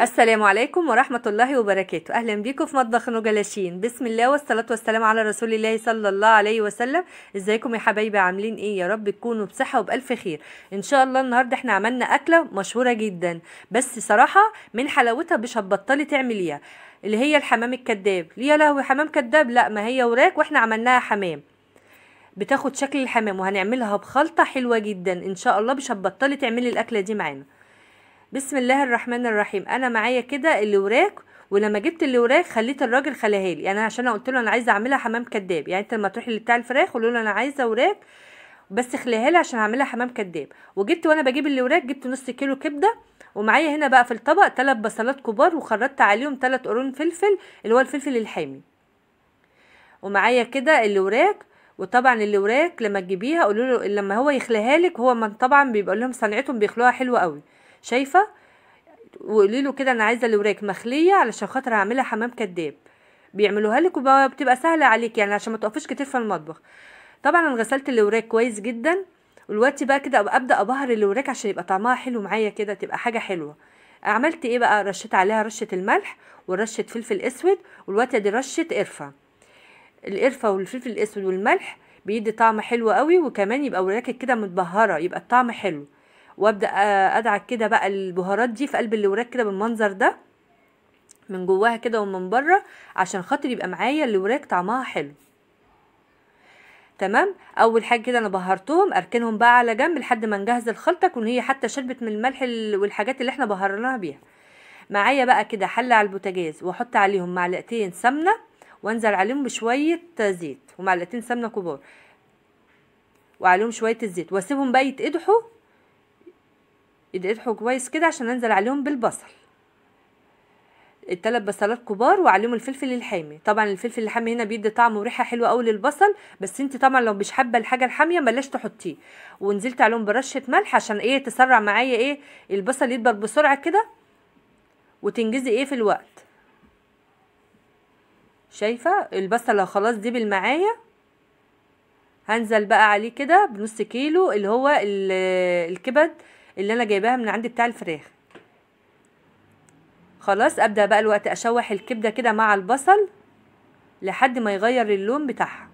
السلام عليكم ورحمة الله وبركاته أهلا بكم في مطبخ نجلاشين بسم الله والصلاة والسلام على رسول الله صلى الله عليه وسلم ازيكم يا حبايبي عاملين ايه يا رب تكونوا بصحة وبألف خير ان شاء الله النهاردة احنا عملنا أكلة مشهورة جدا بس صراحة من حلاوتها مش هتبطلي تعمليها اللي هي الحمام الكداب يا لهوي حمام كداب لا ما هي وراك واحنا عملناها حمام بتاخد شكل الحمام وهنعملها بخلطة حلوة جدا ان شاء الله مش هتبطلي تعملي الأكلة دي معانا بسم الله الرحمن الرحيم انا معايا كده الوراك ولما جبت الوراك خليت الراجل خليها لي يعني عشان انا قلت له انا عايزه اعملها حمام كداب يعني انت لما تروحي لبتاع الفراخ قول له انا عايزه وراك بس خليها لي عشان اعملها حمام كداب وجبت وانا بجيب الوراك جبت نص كيلو كبده ومعايا هنا بقى في الطبق ثلاث بصلات كبار وخرطت عليهم ثلاث قرون فلفل اللي هو الفلفل الحامي ومعايا كده الوراك وطبعا الوراك لما تجيبيها قولوا له لما هو يخليها لك هو من طبعا بيبقى لهم صنعتهم بيخلوها حلوه قوي شايفه وقولي له كده انا عايزه الوراك مخليه علشان خاطر هعملها حمام كداب بيعملوها لك وبتبقى سهله عليك يعني عشان ما تقفيش كتير في المطبخ طبعا انا غسلت الوراك كويس جدا دلوقتي بقى كده ابدا ابهر الوراك عشان يبقى طعمها حلو معايا كده تبقى حاجه حلوه عملت ايه بقى رشيت عليها رشه الملح ورشه فلفل اسود ودلوقتي دي رشه قرفه القرفه والفلفل الاسود والملح بيدي طعم حلو قوي وكمان يبقى وراكك كده متبهره يبقى الطعم حلو وابدا آه، ادعك كده بقى البهارات دي في قلب الوراك كده بالمنظر ده من جواها كده ومن بره عشان خاطر يبقى معايا الوراك طعمها حلو تمام اول حاجه كده انا بهرتهم اركنهم بقى على جنب لحد ما نجهز الخلطه كون هي حتى شربت من الملح والحاجات اللي احنا بهرناها بيها معايا بقى كده حل على البوتاجاز واحط عليهم معلقتين سمنه وانزل عليهم بشويه زيت ومعلقتين سمنه كبار وعليهم شويه الزيت واسيبهم بقى يتقدحوا يدقدحوا كويس كده عشان انزل عليهم بالبصل التلات بصلات كبار وعليهم الفلفل الحامي طبعا الفلفل الحامي هنا بيدي طعم وريحه حلوه قوي للبصل بس انت طبعا لو مش حابه الحاجه الحاميه بلاش تحطيه ونزلت عليهم برشه ملح عشان ايه تسرع معايا ايه البصل يدبل بسرعه كده وتنجزي ايه في الوقت شايفه البصله خلاص دي معايا هنزل بقى عليه كده بنص كيلو اللي هو الكبد اللي انا جايباها من عند بتاع الفراخ خلاص ابدا بقى الوقت اشوح الكبده كده مع البصل لحد ما يغير اللون بتاعها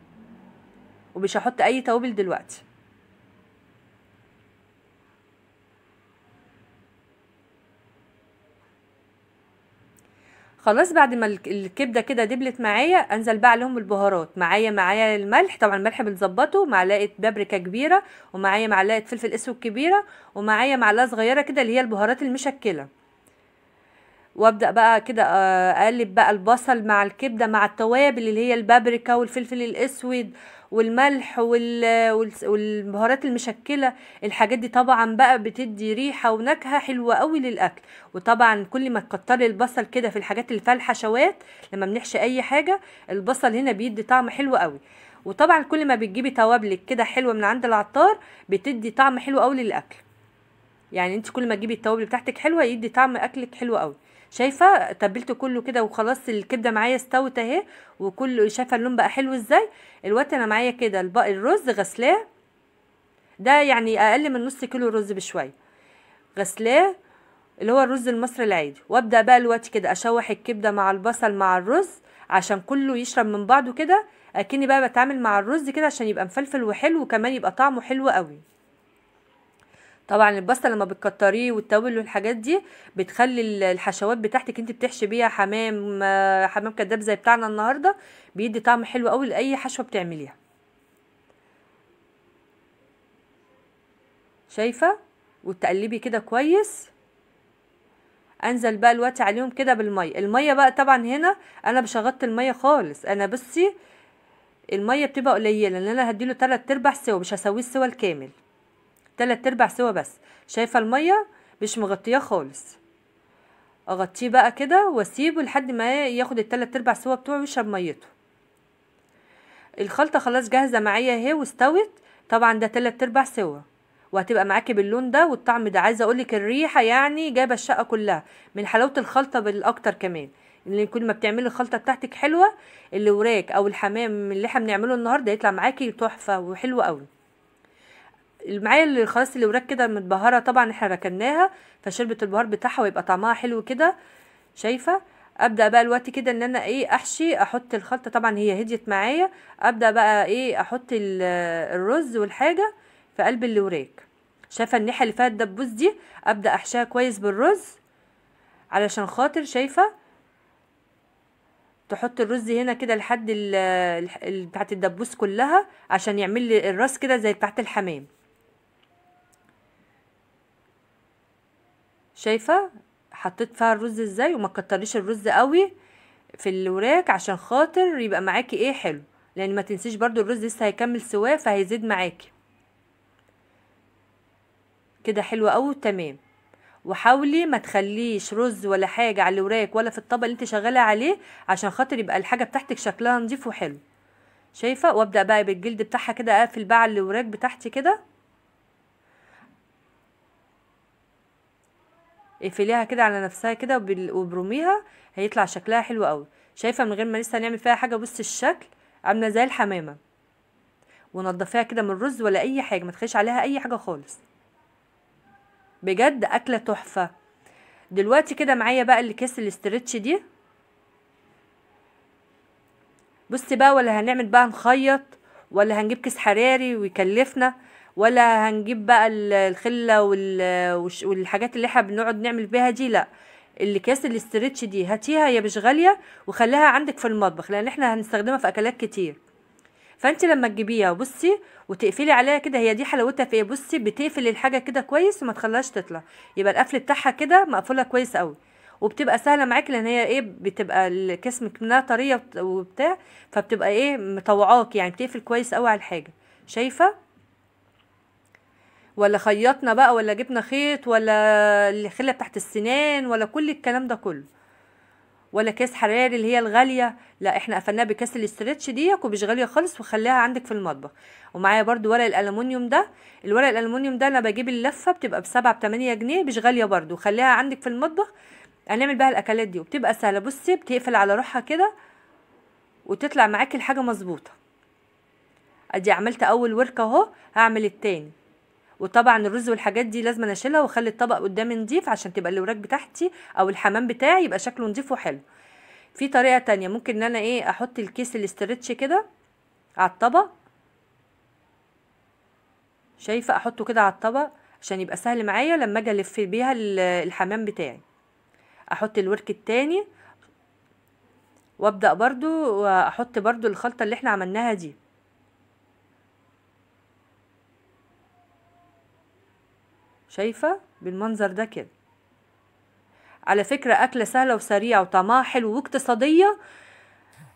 ومش هحط اي توابل دلوقتي خلاص بعد ما الكبده كده دبلت معايا انزل بقى عليهم البهارات معايا معايا الملح طبعا الملح بنظبطه معلقه بابريكا كبيره ومعايا معلقه فلفل اسود كبيره ومعايا معلقه صغيره كده اللي هي البهارات المشكله وابدا بقى كده آه، اقلب بقى البصل مع الكبده مع التوابل اللي هي البابريكا والفلفل الاسود والملح والبهارات المشكله الحاجات دي طبعا بقى بتدي ريحه ونكهه حلوه قوي للاكل وطبعا كل ما تكتري البصل كده في الحاجات اللي فيها الحشوات لما بنحشي اي حاجه البصل هنا بيدي طعم حلو قوي وطبعا كل ما بتجيبي توابلك كده حلوه من عند العطار بتدي طعم حلو قوي للاكل يعني انت كل ما تجيبي التوابل بتاعتك حلوه يدي طعم اكلك حلو قوي شايفه تبلت كله كده وخلاص الكبده معايا استوت اهي وكل شايفه اللون بقى حلو ازاي الوقت انا معايا كده الباقي الرز غسلاه ده يعني اقل من نص كيلو رز بشويه غسلاه اللي هو الرز المصري العادي وابدا بقى الوقت كده اشوح الكبده مع البصل مع الرز عشان كله يشرب من بعضه كده اكني بقى بتعامل مع الرز كده عشان يبقى مفلفل وحلو وكمان يبقى طعمه حلو قوي طبعا الباستا لما بتكتريه وتتوله الحاجات دي بتخلي الحشوات بتاعتك انت بتحشي بيها حمام حمام كداب زي بتاعنا النهارده بيدي طعم حلو قوي لاي حشوه بتعمليها شايفه وتقلبي كده كويس انزل بقى الوقت عليهم كده بالميه الميه بقى طبعا هنا انا مش هغطي الميه خالص انا بصي الميه بتبقى قليله لان انا هديله 3 ارباع سوا مش هسويه السوا الكامل تلات ارباع سوا بس شايفه الميه مش مغطياه خالص اغطيه بقى كده واسيبه لحد ما ياخد التلات ارباع سوا بتوعه ويشرب ميته الخلطه خلاص جاهزه معايا اهي واستوت طبعا ده تلات ارباع سوا وهتبقى معاكي باللون ده والطعم ده عايزه اقولك الريحه يعني جايبه الشقه كلها من حلاوه الخلطه بالاكتر كمان لان كل ما بتعملي الخلطه بتاعتك حلوه الوراك او الحمام اللي احنا بنعمله النهارده يطلع معاكي تحفه وحلو قوي معايا اللي خلاص اللي وراك كده متبهره طبعا احنا ركناها فشربت البهار بتاعها ويبقى طعمها حلو كده شايفه ابدا بقى الوقت كده ان انا ايه احشي احط الخلطه طبعا هي هديت معايا ابدا بقى ايه احط الرز والحاجه في قلب الوراك شايفه الناحيه اللي فيها الدبوس دي ابدا احشيها كويس بالرز علشان خاطر شايفه تحط الرز هنا كده لحد بتاعه الدبوس كلها عشان يعمل لي الراس كده زي بتاعه الحمام شايفه حطيت فيها الرز ازاي وما كتريش الرز قوي في الوراك عشان خاطر يبقى معاكي ايه حلو لان ما تنسيش برضو الرز لسه هيكمل سواه فهيزيد معاكي كده حلو قوي تمام وحاولي ما تخليش رز ولا حاجه على الوراك ولا في الطبق اللي انت شغاله عليه عشان خاطر يبقى الحاجه بتاعتك شكلها نظيف وحلو شايفه وابدا بقى بالجلد بتاعها كده اقفل بقى على الوراك بتاعتي كده اقفليها كده على نفسها كده وبرميها هيطلع شكلها حلو قوي شايفه من غير ما لسه نعمل فيها حاجه بص الشكل عامله زي الحمامه ونضفيها كده من الرز ولا اي حاجه ما تخليش عليها اي حاجه خالص بجد اكله تحفه دلوقتي كده معايا بقى الكيس الاسترتش دي بصي بقى ولا هنعمل بقى نخيط ولا هنجيب كيس حراري ويكلفنا ولا هنجيب بقى الخله والحاجات اللي احنا بنقعد نعمل بيها دي لا الاكياس الاسترتش دي هاتيها هي مش غاليه وخليها عندك في المطبخ لان احنا هنستخدمها في اكلات كتير فانت لما تجيبيها بصي وتقفلي عليها كده هي دي حلاوتها في ايه بصي بتقفل الحاجه كده كويس وما تخليهاش تطلع يبقى القفل بتاعها كده مقفوله كويس قوي وبتبقى سهله معاكي لان هي ايه بتبقى الكيس منها طريه وبتاع فبتبقى ايه مطوعاك يعني بتقفل كويس قوي على الحاجه شايفه ولا خيطنا بقى ولا جبنا خيط ولا الخله تحت السنان ولا كل الكلام ده كله ولا كاس حراري اللي هي الغاليه لا احنا قفلناها بكاس الاسترتش ديك ومش غاليه خالص وخليها عندك في المطبخ ومعايا برضو ورق الالومنيوم ده الورق الالومنيوم ده انا بجيب اللفه بتبقى بسبعة بتمانية جنيه مش غاليه برضو خليها عندك في المطبخ هنعمل بقى الاكلات دي وبتبقى سهله بصي بتقفل على روحها كده وتطلع معاكي الحاجه مظبوطه ادي عملت اول وركه اهو هعمل التاني وطبعا الرز والحاجات دي لازم اشيلها واخلي الطبق قدامي نضيف عشان تبقى الوراك بتاعتي او الحمام بتاعي يبقى شكله نضيف وحلو في طريقه تانية ممكن ان انا ايه احط الكيس الاسترتش كده على الطبق شايفه احطه كده على الطبق عشان يبقى سهل معايا لما اجي الف بيها الحمام بتاعي احط الورك التاني وابدا برضو واحط برضو الخلطه اللي احنا عملناها دي شايفة بالمنظر ده كده على فكرة أكلة سهلة وسريعة وطعمها حلو واقتصادية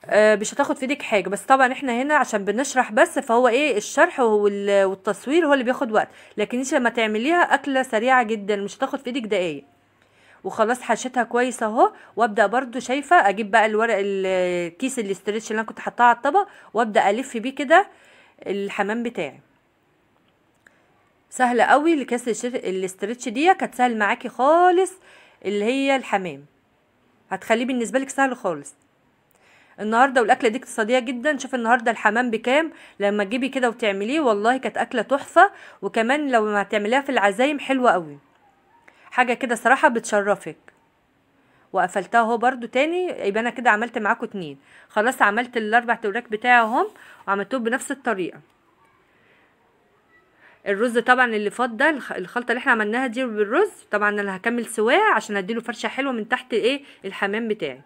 آه، مش هتاخد في ايدك حاجة بس طبعا احنا هنا عشان بنشرح بس فهو ايه الشرح والتصوير هو اللي بياخد وقت لكن انت لما تعمليها أكلة سريعة جدا مش هتاخد في ايدك دقايق وخلاص حشيتها كويس اهو وابدا برضو شايفه اجيب بقى الورق الكيس الاسترتش اللي انا كنت حطاه على الطبق وابدا الف بيه كده الحمام بتاعي سهله قوي لكاس الشر... الاسترتش دي هتسهل معاكي خالص اللي هي الحمام هتخليه بالنسبه لك سهل خالص النهارده والاكله دي اقتصاديه جدا شوف النهارده الحمام بكام لما تجيبي كده وتعمليه والله كانت اكله تحفه وكمان لو ما هتعمليها في العزايم حلوه قوي حاجه كده صراحه بتشرفك وقفلتها اهو برده تاني يبقى انا كده عملت معاكم اتنين خلاص عملت الاربع توراك بتاعي اهم وعملتهم بنفس الطريقه الرز طبعا اللي فات ده الخلطه اللي احنا عملناها دي بالرز طبعا انا هكمل سواه عشان اديله فرشه حلوه من تحت ايه الحمام بتاعي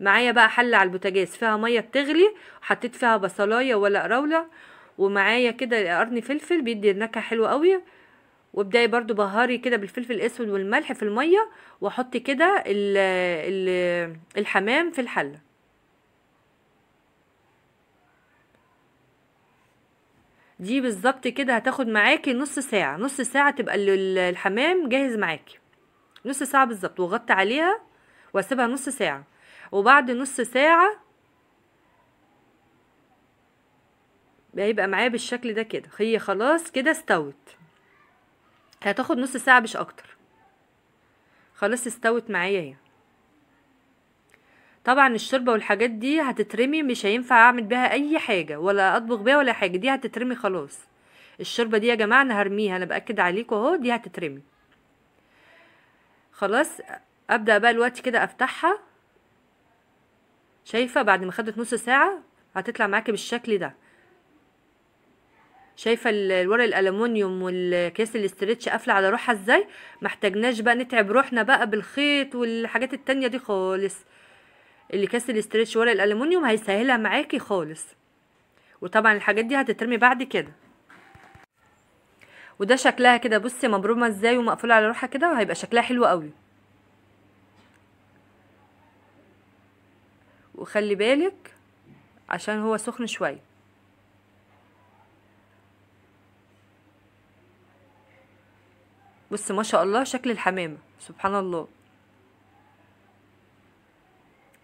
معايا بقى حله على البوتاجاز فيها ميه بتغلي وحطيت فيها بصلايه ولا قراوله ومعايا كده قرن فلفل بيدي نكهه حلوه قوي وابداي برضو بهاري كده بالفلفل الاسود والملح في الميه واحط كده الحمام في الحله دي بالظبط كده هتاخد معاكي نص ساعه نص ساعه تبقى الحمام جاهز معاكي نص ساعه بالظبط وغطي عليها واسيبها نص ساعه وبعد نص ساعه هيبقى معايا بالشكل ده كده هي خلاص كده استوت هتاخد نص ساعه مش اكتر خلاص استوت معايا اهي طبعا الشوربه والحاجات دي هتترمي مش هينفع اعمل بيها اي حاجه ولا اطبخ بيها ولا حاجه دي هتترمي خلاص الشوربه دي يا جماعه انا هرميها انا باكد عليكم اهو دي هتترمي خلاص ابدا بقى الوقت كده افتحها شايفه بعد ما خدت نص ساعه هتطلع معاكي بالشكل ده شايفه الورق الالومنيوم والكيس الاسترتش قافله على روحها ازاي محتاجناش بقى نتعب روحنا بقى بالخيط والحاجات التانية دي خالص اللي كاس الاسترتش ورق الالومنيوم هيسهلها معاكي خالص وطبعا الحاجات دي هتترمي بعد كده وده شكلها كده بصي مبرومه ازاي ومقفوله على روحها كده وهيبقى شكلها حلو قوي وخلي بالك عشان هو سخن شويه بص ما شاء الله شكل الحمامه سبحان الله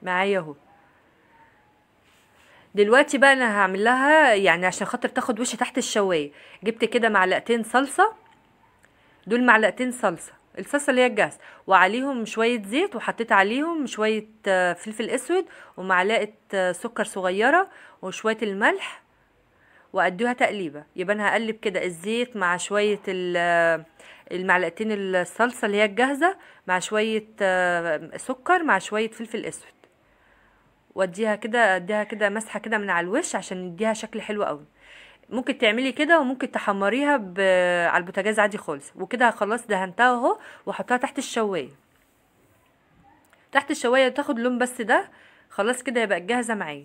معايا اهو دلوقتي بقى انا هعمل لها يعني عشان خاطر تاخد وش تحت الشوايه جبت كده معلقتين صلصه دول معلقتين صلصه الصلصه اللي هي الجاهزه وعليهم شويه زيت وحطيت عليهم شويه آه، فلفل اسود ومعلقه آه، سكر صغيره وشويه الملح واديها تقليبه يبقى انا هقلب كده الزيت مع شويه آه، المعلقتين الصلصه اللي هي الجاهزه مع شويه سكر مع شويه فلفل اسود واديها كده اديها كده مسحه كده من على الوش عشان يديها شكل حلو قوي ممكن تعملي كده وممكن تحمريها على البوتاجاز عادي خالص وكده خلاص دهنتها اهو واحطها تحت الشوايه تحت الشوايه تاخد لون بس ده خلاص كده يبقى جاهزه معايا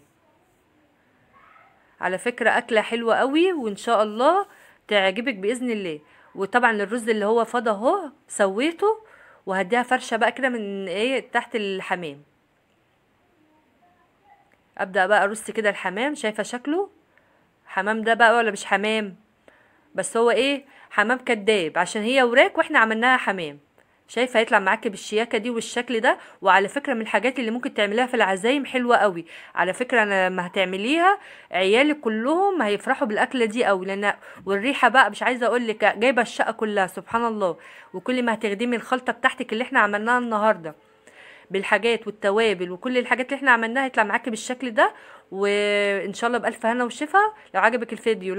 على فكره اكله حلوه قوي وان شاء الله تعجبك باذن الله وطبعا الرز اللي هو فضى اهو سويته وهديها فرشه بقى كده من ايه تحت الحمام ابدا بقى ارص كده الحمام شايفه شكله حمام ده بقى ولا مش حمام بس هو ايه حمام كداب عشان هي وراك واحنا عملناها حمام شايفه هيطلع معاكي بالشياكه دي والشكل ده وعلى فكره من الحاجات اللي ممكن تعمليها في العزايم حلوه قوي على فكره انا لما هتعمليها عيالي كلهم هيفرحوا بالاكله دي قوي لان والريحه بقى مش عايزه اقول لك جايبه الشقه كلها سبحان الله وكل ما هتخدمي الخلطه بتاعتك اللي احنا عملناها النهارده بالحاجات والتوابل وكل الحاجات اللي احنا عملناها هيطلع معاكي بالشكل ده وان شاء الله بالف هنا وشفا لو عجبك الفيديو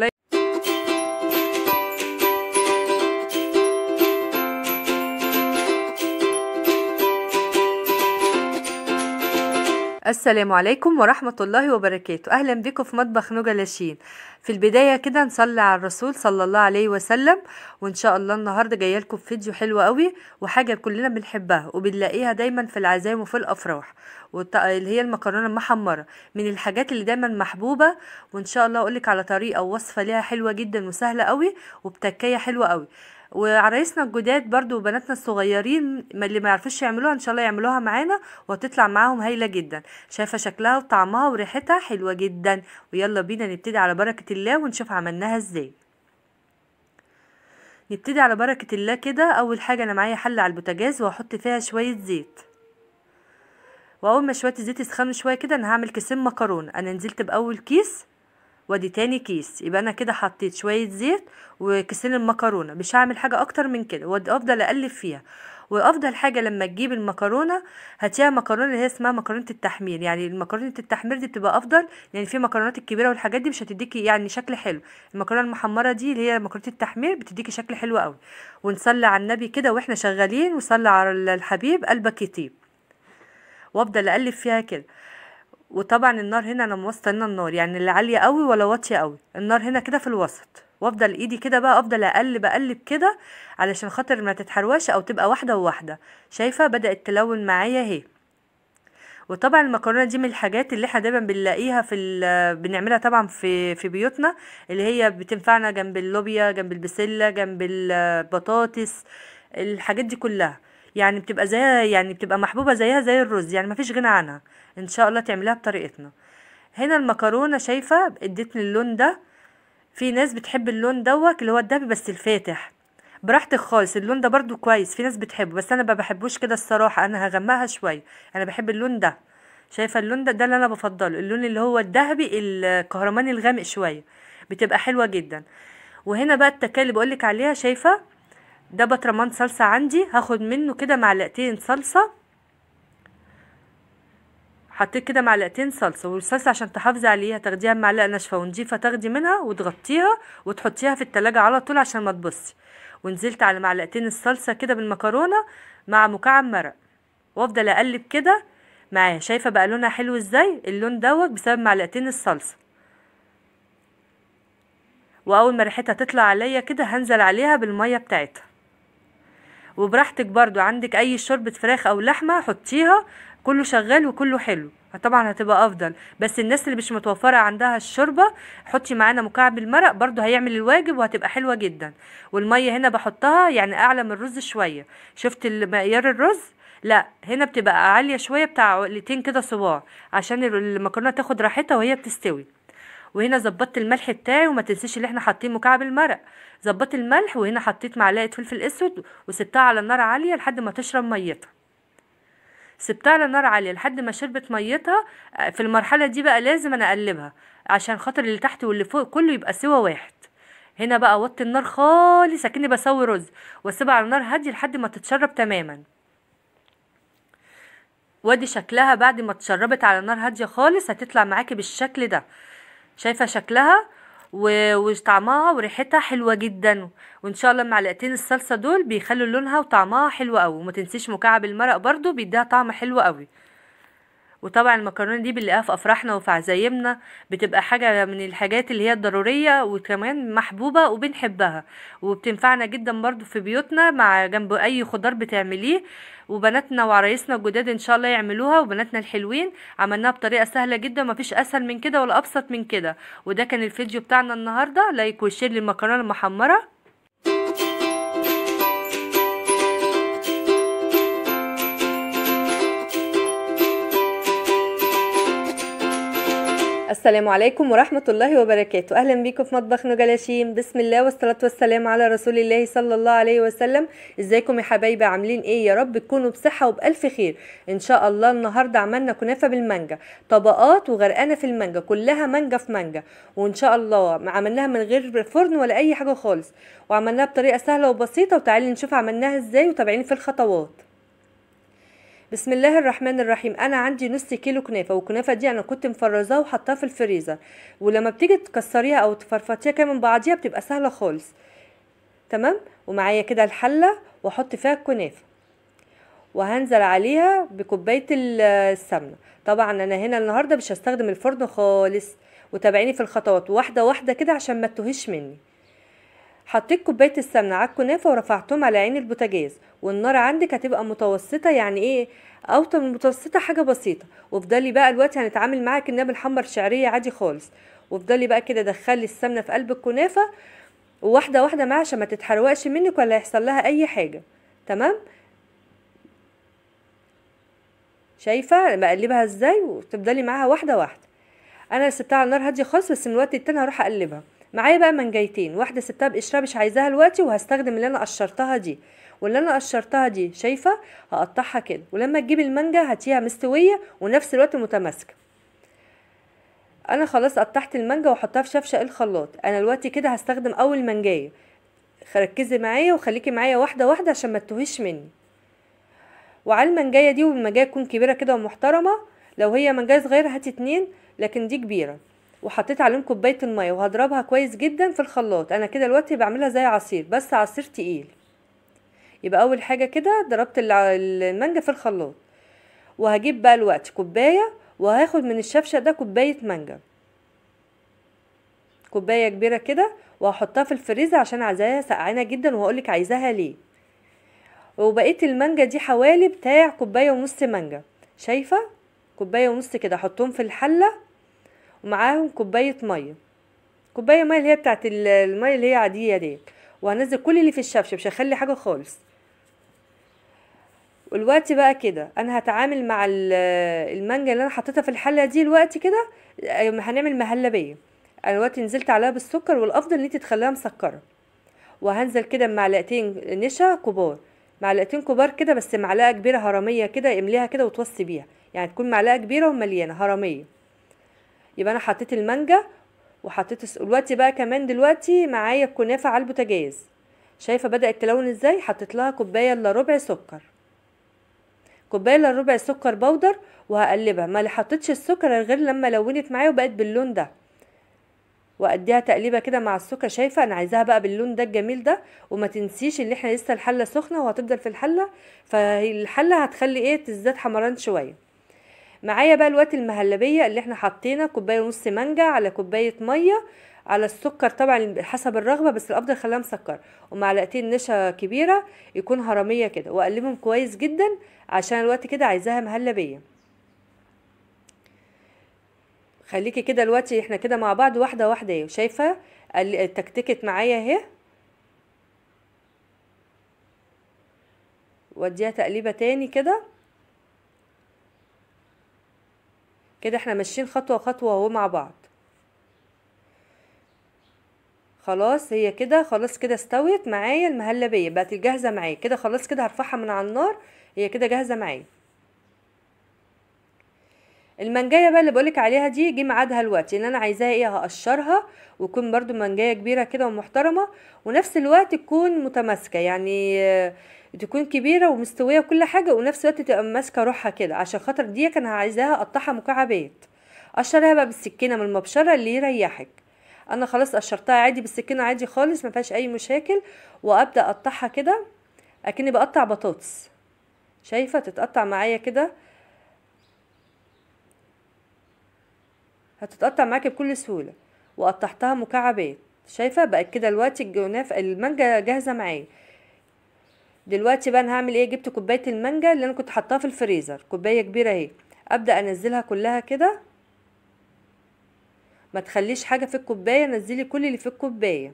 السلام عليكم ورحمة الله وبركاته أهلا بكم في مطبخ نوجة لاشين في البداية كده نصلي على الرسول صلى الله عليه وسلم وإن شاء الله النهاردة جاية لكم فيديو حلو قوي وحاجة كلنا بنحبها وبنلاقيها دايما في العزايم وفي الأفراح اللي هي المكرونة المحمرة من الحاجات اللي دايما محبوبة وإن شاء الله أقولك على طريقة ووصفة ليها حلوة جدا وسهلة قوي وبتكاية حلوة قوي وعرايسنا الجداد برضو وبناتنا الصغيرين اللي ما يعرفوش يعملوها ان شاء الله يعملوها معانا وهتطلع معاهم هايله جدا شايفه شكلها وطعمها وريحتها حلوه جدا ويلا بينا نبتدي على بركه الله ونشوف عملناها ازاي نبتدي على بركه الله كده اول حاجه انا معايا حله على البوتاجاز وهحط فيها شويه زيت واول ما شويه الزيت يسخن شويه كده انا هعمل كيسين مكرونه انا نزلت باول كيس وادي تاني كيس يبقى انا كده حطيت شويه زيت وكيسين المكرونه مش هعمل حاجه اكتر من كده وافضل اقلب فيها وافضل حاجه لما تجيب المكرونه هاتيها مكرونه اللي هي اسمها مكرونه التحمير يعني مكرونه التحمير دي بتبقى افضل يعني في مكرونات الكبيره والحاجات دي مش هتديكي يعني شكل حلو المكرونه المحمره دي اللي هي مكرونه التحمير بتديكي شكل حلو قوي ونصلي على النبي كده واحنا شغالين وصلي على الحبيب قلبك يطيب وافضل اقلب فيها كده وطبعا النار هنا انا موسطه هنا النار يعني لا عاليه قوي ولا واطيه قوي النار هنا كده في الوسط وافضل ايدي كده بقى افضل اقلب اقلب كده علشان خاطر ما تتحرواش او تبقى واحده وواحده شايفه بدات تلون معايا اهي وطبعا المكرونه دي من الحاجات اللي احنا دايما بنلاقيها في بنعملها طبعا في في بيوتنا اللي هي بتنفعنا جنب اللوبيا جنب البسله جنب البطاطس الحاجات دي كلها يعني بتبقى زيها يعني بتبقى محبوبه زيها زي الرز يعني مفيش غنى عنها ان شاء الله تعملها بطريقتنا هنا المكرونه شايفه اديتني اللون ده في ناس بتحب اللون دوت اللي هو الدهبي بس الفاتح براحتك خالص اللون ده برضو كويس في ناس بتحبه بس انا ما بحبوش كده الصراحه انا هغمقها شويه انا بحب اللون ده شايفه اللون ده ده اللي انا بفضله اللون اللي هو الذهبي الكهرماني الغامق شويه بتبقى حلوه جدا وهنا بقى التكالي اللي بقولك عليها شايفه ده بطرمان صلصه عندي هاخد منه كده معلقتين صلصه حطيت كده معلقتين صلصه والصلصه عشان تحافظي عليها تاخديها بمعلقه ناشفه ونضيفه تاخدي منها وتغطيها وتحطيها في التلاجة على طول عشان ما تبصي ونزلت على معلقتين الصلصه كده بالمكرونه مع مكعب مرق وافضل اقلب كده معاها شايفه بقى لونها حلو ازاي اللون دوت بسبب معلقتين الصلصه واول ما ريحتها تطلع عليا كده هنزل عليها بالميه بتاعتها وبراحتك برضو عندك اي شوربة فراخ او لحمة حطيها كله شغال وكله حلو طبعا هتبقى افضل بس الناس اللي مش متوفره عندها الشوربه حطي معانا مكعب المرق برضو هيعمل الواجب وهتبقى حلوه جدا والميه هنا بحطها يعني اعلى من الرز شويه شفت معيار الرز لا هنا بتبقى عاليه شويه بتاع عقلتين كده صباع عشان المكرونه تاخد راحتها وهي بتستوي وهنا ظبطت الملح بتاعي وما تنسيش اللي احنا حاطين مكعب المرق ظبطت الملح وهنا حطيت معلقه فلفل اسود وسبتها على النار عاليه لحد ما تشرب ميتها سبتها على نار عاليه لحد ما شربت ميتها آه، في المرحله دي بقى لازم انا اقلبها عشان خاطر اللي تحت واللي فوق كله يبقى سوا واحد هنا بقى اوطي النار خالص اكني بسوي رز واسيبها على نار هاديه لحد ما تتشرب تماما وادي شكلها بعد ما اتشربت على نار هاديه خالص هتطلع معاكي بالشكل ده شايفه شكلها وطعمها وريحتها حلوه جدا وان شاء الله معلقتين الصلصه دول بيخلوا لونها وطعمها حلو قوي وما تنسيش مكعب المرق برضو بيديها طعم حلو قوي وطبعا المكرونه دي بنلاقيها في افراحنا وفي عزايمنا بتبقى حاجه من الحاجات اللي هي الضروريه وكمان محبوبه وبنحبها وبتنفعنا جدا برضو في بيوتنا مع جنب اي خضار بتعمليه وبناتنا وعرايسنا الجداد ان شاء الله يعملوها وبناتنا الحلوين عملناها بطريقه سهله جدا مفيش اسهل من كده ولا ابسط من كده وده كان الفيديو بتاعنا النهارده لايك وشير للمكرونه المحمره السلام عليكم ورحمة الله وبركاته أهلا بيكم في مطبخ نجلاشيم بسم الله والصلاة والسلام على رسول الله صلى الله عليه وسلم ازيكم يا حبايبي عاملين ايه يا رب تكونوا بصحة وبألف خير ان شاء الله النهاردة عملنا كنافة بالمانجا طبقات وغرقانة في المانجا كلها مانجا في مانجا وان شاء الله عملناها من غير فرن ولا اي حاجة خالص وعملناها بطريقة سهلة وبسيطة وتعالي نشوف عملناها ازاي وتابعيني في الخطوات بسم الله الرحمن الرحيم انا عندي نص كيلو كنافه والكنافه دي انا كنت مفرزاها وحطاها في الفريزر ولما بتيجي تكسريها او تفرفطيها كده من بعضيها بتبقى سهله خالص تمام ومعايا كده الحله واحط فيها الكنافه وهنزل عليها بكوبايه السمنه طبعا انا هنا النهارده مش هستخدم الفرن خالص وتابعيني في الخطوات واحده واحده كده عشان ما تتوهش مني حطيت كوبايه السمنه على الكنافه ورفعتهم على عين البوتاجاز والنار عندك هتبقى متوسطه يعني ايه اوطى من متوسطه حاجه بسيطه وافضلي بقى الوقت هنتعامل معاك انها بنحمر شعريه عادي خالص وافضلي بقى كده دخلي السمنه في قلب الكنافه وواحده واحده معاها عشان ما تتحرقش منك ولا يحصل لها اي حاجه تمام شايفه بقلبها ازاي وتفضلي معاها واحده واحده انا سبتها على النار هاديه خالص بس من الوقت التاني هروح اقلبها معايا بقى منجيتين واحده سبتها بقشرها مش عايزاها دلوقتي وهستخدم اللي انا قشرتها دي واللي انا قشرتها دي شايفه هقطعها كده ولما تجيب المانجا هاتيها مستويه ونفس الوقت متماسكه انا خلاص قطعت المانجا واحطها في شفشه الخلاط انا دلوقتي كده هستخدم اول منجايه ركزي معايا وخليكي معايا واحده واحده عشان ما تتوهيش مني وعلى المنجايه دي والمنجايه تكون كبيره كده ومحترمه لو هي منجايه صغيره هاتي اتنين لكن دي كبيره وحطيت عليهم كوبايه الميه وهضربها كويس جدا في الخلاط انا كده دلوقتي بعملها زي عصير بس عصير تقيل يبقى اول حاجه كده ضربت المانجا في الخلاط وهجيب بقى الوقت كوبايه وهاخد من الشفشه ده كوبايه مانجا كوبايه كبيره كده وهحطها في الفريزر عشان عايزاها سقعانه جدا وهقولك عايزاها ليه وبقيت المانجا دي حوالي بتاع كوبايه ونص مانجا شايفه كوبايه ونص كده احطهم في الحله ومعاهم كوبايه ميه كوبايه ميه اللي هي بتاعت الميه اللي هي عاديه ديت وهنزل كل اللي في الشبشب مش هخلي حاجه خالص والوقت بقى كده انا هتعامل مع المانجا اللي انا حطيتها في الحله دي الوقت كده هنعمل مهلبيه انا دلوقتي نزلت عليها بالسكر والافضل ان انت تخليها مسكره وهنزل كده بمعلقتين نشا كبار معلقتين كبار كده بس معلقه كبيره هرميه كده امليها كده وتوصي بيها يعني تكون معلقه كبيره ومليانه هرميه يبقى انا حطيت المانجا وحطيت دلوقتي بقى كمان دلوقتي معايا الكنافه على البوتاجاز شايفه بدات تلون ازاي حطيت لها كوبايه الا ربع سكر كوبايه الا ربع سكر بودر وهقلبها ما حطيتش السكر غير لما لونت معايا وبقت باللون ده واديها تقليبه كده مع السكر شايفه انا عايزاها بقى باللون ده الجميل ده وما تنسيش ان احنا لسه الحله سخنه وهتفضل في الحله فالحله هتخلي ايه تزداد حمران شويه معايا بقى الوقت المهلبيه اللي احنا حطينا كوبايه ونص مانجا على كوبايه ميه على السكر طبعا حسب الرغبه بس الافضل خليها مسكره ومعلقتين نشا كبيره يكون هرميه كده واقلبهم كويس جدا عشان الوقت كده عايزاها مهلبيه خليكي كده الوقت احنا كده مع بعض واحده واحده اهي شايفه تكتكت معايا اهي واديها تقليبه تاني كده كده احنا ماشيين خطوة خطوة اهو مع بعض خلاص هي كده خلاص كده استوت معايا المهلبية بقت جاهزة معايا كده خلاص كده هرفعها من على النار هي كده جاهزة معايا المنجايه بقى اللي بقولك عليها دي جه ميعادها الوقت اللي يعني انا عايزاها ايه هقشرها وتكون برده منجايه كبيره كده ومحترمه ونفس الوقت تكون متماسكه يعني تكون كبيره ومستويه وكل حاجه ونفس الوقت تبقى ماسكه روحها كده عشان خاطر دي كان عايزاها اقطعها مكعبات قشرها بقى بالسكينه من المبشره اللي يريحك انا خلاص قشرتها عادي بالسكينه عادي خالص ما فيهاش اي مشاكل وابدا اقطعها كده اكني بقطع بطاطس شايفه تتقطع معايا كده هتتقطع معاكي بكل سهولة وقطعتها مكعبات شايفة بقت كده دلوقتي الجوناف المانجا جاهزة معايا دلوقتي بقى انا هعمل ايه جبت كوباية المانجا اللي انا كنت حطاها في الفريزر كوباية كبيرة اهي ابدأ انزلها كلها كده ما تخليش حاجة في الكوباية نزلي كل اللي في الكوباية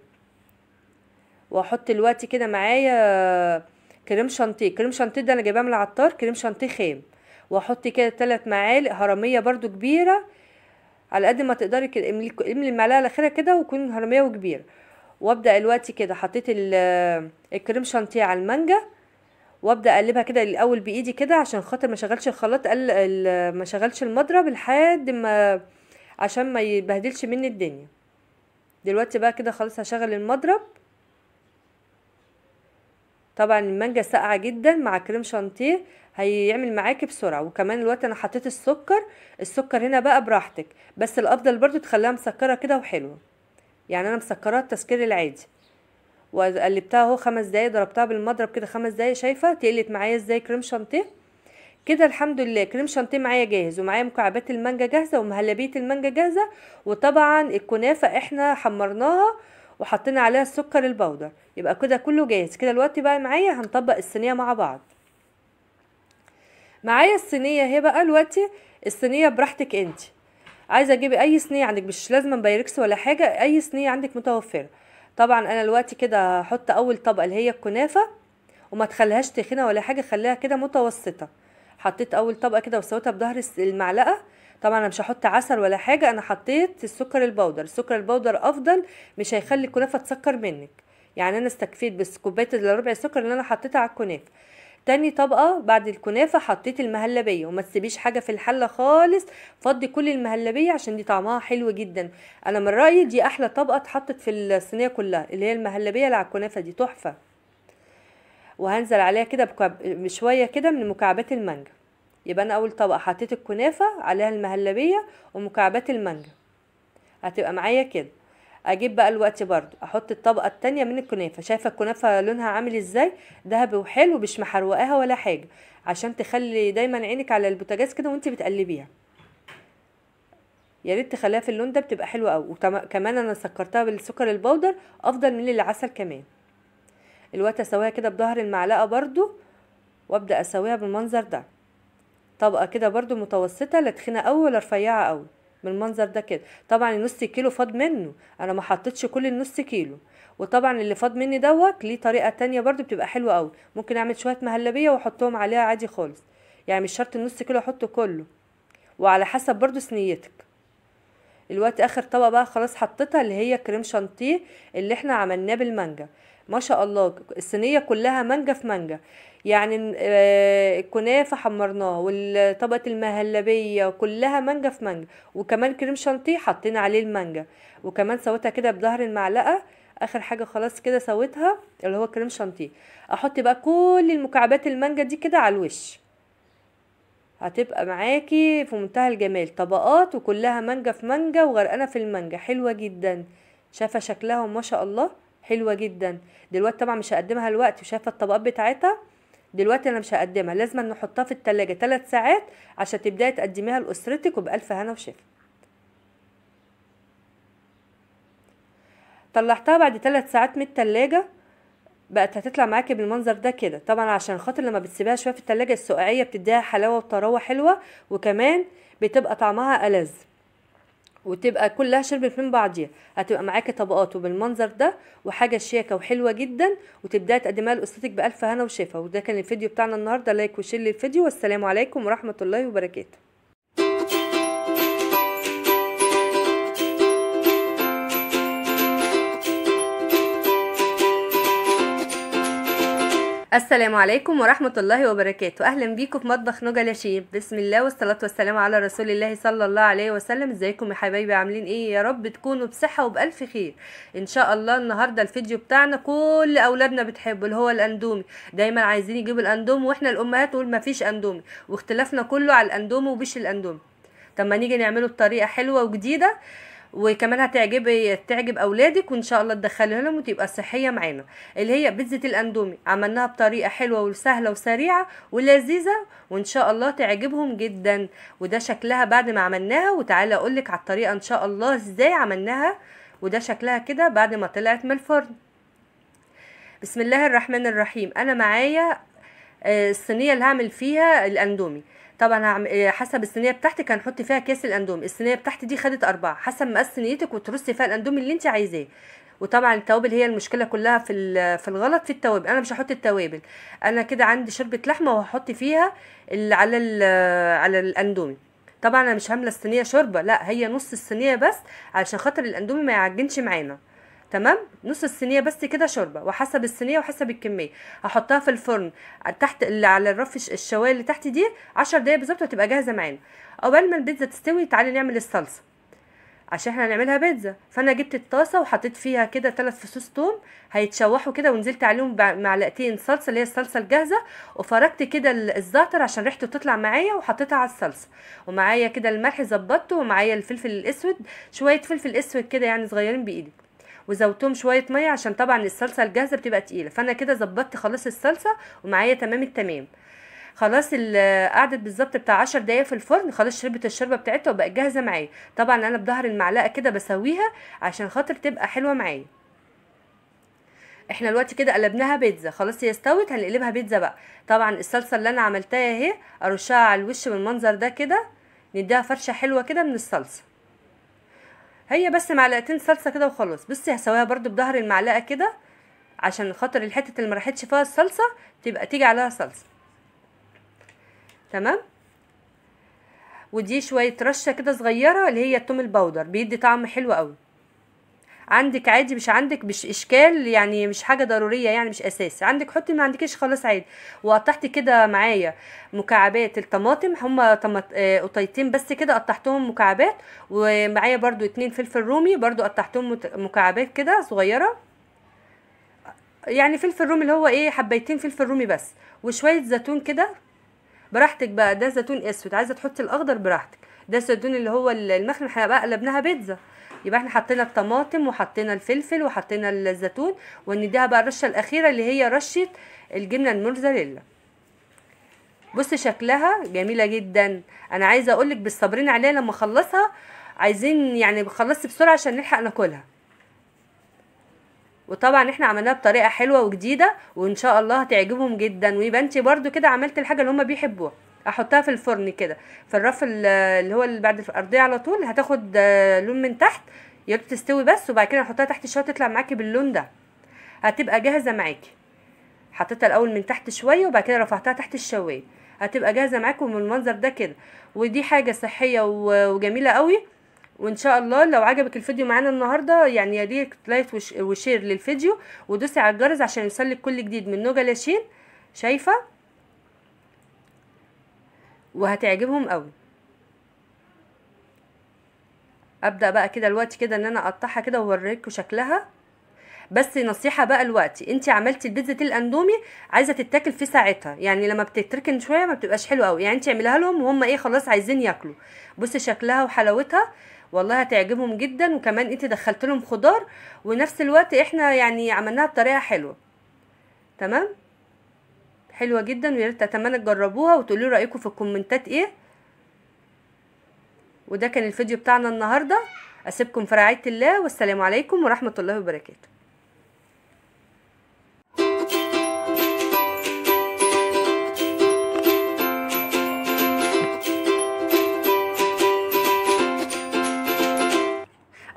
واحط دلوقتي كده معايا كريم شانتيه كريم شانتيه ده انا جايباه من العطار كريم شانتيه خام واحط كده ثلاث معالق هرمية برضو كبيرة على قد ما تقدري كده املي المعلقه الاخيره كده وتكون هرميه وكبير وابدا دلوقتي كده حطيت الكريم شانتيه على المانجا وابدا اقلبها كده الاول بايدي كده عشان خاطر ما شغلش الخلاط ما شغلش المضرب لحد ما عشان ما يبهدلش مني الدنيا دلوقتي بقى كده خلاص هشغل المضرب طبعا المانجا ساقعه جدا مع كريم شانتيه هيعمل معاكي بسرعه وكمان الوقت انا حطيت السكر السكر هنا بقى براحتك بس الافضل برضو تخليها مسكره كده وحلوه يعني انا مسكراه التسكير العادي وقلبتها اهو خمس دقايق ضربتها بالمضرب كده خمس دقايق شايفه تقلت معايا ازاي كريم شانتيه كده الحمد لله كريم شانتيه معايا جاهز ومعايا مكعبات المانجا جاهزه ومهلبيه المانجا جاهزه وطبعا الكنافه احنا حمرناها وحطينا عليها السكر البودر يبقى كده كله جاهز كده الوقت بقى معايا هنطبق الصينيه مع بعض معايا الصينيه اهي بقى دلوقتي الصينيه براحتك انت عايزه اجيبي اي صينيه عندك مش لازم بايركس ولا حاجه اي صينيه عندك متوفره طبعا انا دلوقتي كده هحط اول طبقه اللي هي الكنافه وما تخليهاش تخينه ولا حاجه خليها كده متوسطه حطيت اول طبقه كده وسويتها بظهر المعلقه طبعا انا مش هحط عسل ولا حاجه انا حطيت السكر البودر السكر البودر افضل مش هيخلي الكنافه تسكر منك يعني انا استكفيت بس كوبايه الا ربع السكر اللي انا حطيتها على الكنافه تاني طبقه بعد الكنافه حطيت المهلبيه وما تسيبيش حاجه في الحله خالص فضي كل المهلبيه عشان دي طعمها حلو جدا انا من رايي دي احلى طبقه اتحطت في الصينيه كلها اللي هي المهلبيه اللي على الكنافه دي تحفه وهنزل عليها كده بشويه كده من مكعبات المانجا يبقى انا اول طبقه حطيت الكنافه عليها المهلبيه ومكعبات المانجا هتبقى معايا كده اجيب بقى الوقت برضو احط الطبقه التانية من الكنافه شايفه الكنافه لونها عامل ازاي ذهبي وحلو مش محروقاها ولا حاجه عشان تخلي دايما عينك على البوتاجاز كده وانت بتقلبيها يا ريت تخليها في اللون ده بتبقى حلوه قوي وكمان انا سكرتها بالسكر البودر افضل من العسل كمان الوقت اسويها كده بظهر المعلقه برضو وابدا اسويها بالمنظر ده طبقه كده برضو متوسطه لا تخينه قوي ولا رفيعه قوي من المنظر ده كده طبعا النص كيلو فاض منه انا ما حطيتش كل النص كيلو وطبعا اللي فاض مني دوت ليه طريقه تانية برده بتبقى حلوه قوي ممكن اعمل شويه مهلبيه واحطهم عليها عادي خالص يعني مش شرط النص كيلو احطه كله وعلى حسب برده صينيتك دلوقتي اخر طبقه بقى خلاص حطيتها اللي هي كريم شانتيه اللي احنا عملناه بالمانجا ما شاء الله الصينيه كلها مانجا في مانجا يعني آه، الكنافه حمرناه والطبقه المهلبيه كلها مانجا في مانجا وكمان كريم شانتيه حطينا عليه المانجا وكمان سويتها كده بظهر المعلقه اخر حاجه خلاص كده سويتها اللي هو كريم شانتيه احط بقى كل المكعبات المانجا دي كده على الوش هتبقى معاكي في منتهى الجمال طبقات وكلها مانجا في مانجا وغرقانه في المانجا حلوه جدا شايفه شكلها ما شاء الله حلوه جدا دلوقتي طبعا مش هقدمها الوقت وشايفه الطبقات بتاعتها دلوقتي انا مش هقدمها لازم نحطها في التلاجة ثلاث ساعات عشان تبداي تقدميها لاسرتك وبالف هنا وشفا طلعتها بعد ثلاث ساعات من التلاجة بقت هتطلع معاكي بالمنظر ده كده طبعا عشان خاطر لما بتسيبيها شويه في التلاجة السقعيه بتديها حلاوه وطراوه حلوه وكمان بتبقى طعمها ألذ وتبقى كلها شربت من بعضيها هتبقى معاكي طبقات وبالمنظر ده وحاجه شيكه وحلوه جدا وتبداي تقدمها لاستاذتك بالف هنا وشفا وده كان الفيديو بتاعنا النهارده لايك وشير للفيديو والسلام عليكم ورحمه الله وبركاته السلام عليكم ورحمة الله وبركاته أهلا بيكم في مطبخ نجا لشيف بسم الله والصلاة والسلام على رسول الله صلى الله عليه وسلم ازيكم يا حبايبي عاملين ايه يا رب تكونوا بصحة وبألف خير ان شاء الله النهاردة الفيديو بتاعنا كل أولادنا بتحبه اللي هو الأندومي دايما عايزين يجيبوا الأندومي واحنا الأمهات نقول مفيش أندومي واختلافنا كله على الأندومي وبش الأندومي طب ما نيجي نعمله بطريقة حلوة وجديدة وكمان هتعجب تعجب اولادك وان شاء الله تدخليها لهم وتبقى صحيه معانا اللي هي بيتزا الاندومي عملناها بطريقه حلوه وسهله وسريعه ولذيذه وان شاء الله تعجبهم جدا وده شكلها بعد ما عملناها وتعالى اقولك على الطريقه ان شاء الله ازاي عملناها وده شكلها كده بعد ما طلعت من الفرن بسم الله الرحمن الرحيم انا معايا آه، الصينيه اللي هعمل فيها الاندومي طبعا حسب الصينيه إيه، بتاعتك هنحط فيها كيس الاندومي الصينيه بتاعتي دي خدت اربعه حسب مقاس صينيتك وترصي فيها الاندومي اللي انت عايزاه وطبعا التوابل هي المشكله كلها في في الغلط في التوابل انا مش هحط التوابل انا كده عندي شوربه لحمه وهحط فيها اللي على على الاندومي طبعا انا مش هامله الصينيه شوربه لا هي نص الصينيه بس علشان خاطر الاندومي ما يعجنش معانا تمام نص الصينيه بس كده شوربه وحسب الصينيه وحسب الكميه هحطها في الفرن تحت اللي على الرف الشوايه اللي تحت دي 10 دقايق بالظبط وتبقى جاهزه معانا قبل ما البيتزا تستوي تعالي نعمل الصلصه عشان احنا هنعملها بيتزا فانا جبت الطاسه وحطيت فيها كده ثلاث فصوص توم هيتشوحوا كده ونزلت عليهم معلقتين صلصه اللي هي الصلصه الجاهزه وفركت كده الزعتر عشان ريحته تطلع معايا وحطيتها على الصلصه ومعايا كده الملح ظبطته ومعايا الفلفل الاسود شويه فلفل اسود كده يعني صغيرين بايدي وزودتهم شويه ميه عشان طبعا الصلصه الجاهزه بتبقى تقيله فانا كده ظبطت خلاص الصلصه ومعايا تمام التمام خلاص قعدت بالظبط بتاع 10 دقايق في الفرن خلاص شربت الشوربه بتاعتها وبقت جاهزه معايا طبعا انا بظهر المعلقه كده بسويها عشان خاطر تبقى حلوه معايا احنا دلوقتي كده قلبناها بيتزا خلاص هي استوت هنقلبها بيتزا بقى طبعا الصلصه اللي انا عملتها اهي ارشها على الوش بالمنظر ده كده نديها فرشه حلوه كده من الصلصه هي بس معلقتين صلصه كده وخلاص بصي هسويها برده بظهر المعلقه كده عشان خاطر الحته اللي ما راحتش فيها الصلصه تبقى تيجي عليها صلصه تمام ودي شويه رشه كده صغيره اللي هي التوم الباودر بيدي طعم حلو قوي عندك عادي مش عندك مش اشكال يعني مش حاجه ضروريه يعني مش اساس عندك حطي ما عندكيش خلاص عادي وقطعتي كده معايا مكعبات الطماطم هما آه، قطيتين بس كده قطعتهم مكعبات ومعايا برضو اتنين فلفل رومي برضو قطعتهم مكعبات كده صغيره يعني فلفل رومي اللي هو ايه حبيتين فلفل رومي بس وشويه زيتون كده براحتك بقى ده زيتون اسود عايزه تحطي الاخضر براحتك ده السردون اللي هو المخلل احنا بقى قلبناها بيتزا يبقى احنا حطينا الطماطم وحطينا الفلفل وحطينا الزيتون ونديها بقى الرشه الاخيره اللي هي رشه الجبنه الموزاريلا بص شكلها جميله جدا انا عايزه اقولك بالصبرين عليها لما اخلصها عايزين يعني بخلص بسرعه عشان نلحق ناكلها وطبعا احنا عملناها بطريقه حلوه وجديده وان شاء الله هتعجبهم جدا ويبقى انت برده كده عملت الحاجه اللي هم بيحبوها احطها في الفرن كده فالرف اللي هو اللي بعد الارضيه على طول هتاخد آه، لون من تحت يا ريت تستوي بس وبعد كده احطها تحت شويه تطلع معاكي باللون ده هتبقى جاهزه معاكي حطيتها الاول من تحت شويه وبعد كده رفعتها تحت الشوايه هتبقى جاهزه معاكم بالمنظر ده كده ودي حاجه صحيه وجميله قوي وان شاء الله لو عجبك الفيديو معانا النهارده يعني يا ريت لايك وشير للفيديو ودوسي على الجرس عشان يوصلك كل جديد من نوجا لاشين شايفه وهتعجبهم قوي ابدا بقى كده الوقت كده ان انا اقطعها كده واوريكم شكلها بس نصيحه بقى الوقت انت عملتي البيتزا الاندومي عايزه تتاكل في ساعتها يعني لما بتتركن شويه ما بتبقاش حلوه قوي يعني انت اعمليها لهم وهم ايه خلاص عايزين ياكلوا بصي شكلها وحلاوتها والله هتعجبهم جدا وكمان انت دخلت لهم خضار ونفس الوقت احنا يعني عملناها بطريقه حلوه تمام حلوه جدا ويا ريت اتمنى تجربوها وتقولوا رايكم في الكومنتات ايه وده كان الفيديو بتاعنا النهارده اسيبكم في رعايه الله والسلام عليكم ورحمه الله وبركاته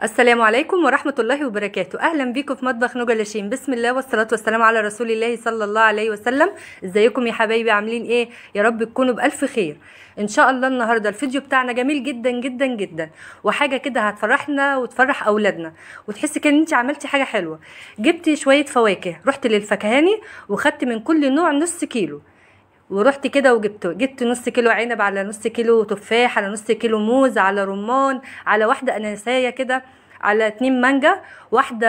السلام عليكم ورحمة الله وبركاته أهلا بيكم في مطبخ نجا لاشين بسم الله والصلاة والسلام على رسول الله صلى الله عليه وسلم ازيكم يا حبايبي عاملين ايه يا رب تكونوا بألف خير ان شاء الله النهاردة الفيديو بتاعنا جميل جدا جدا جدا وحاجة كده هتفرحنا وتفرح أولادنا وتحسي كان انت عملتي حاجة حلوة جبتي شوية فواكه رحت للفكهاني وخدت من كل نوع نص كيلو ورحت كده وجبته جبت نص كيلو عنب على نص كيلو تفاح على نص كيلو موز على رمان على واحده اناناسيه كده على اتنين مانجا واحده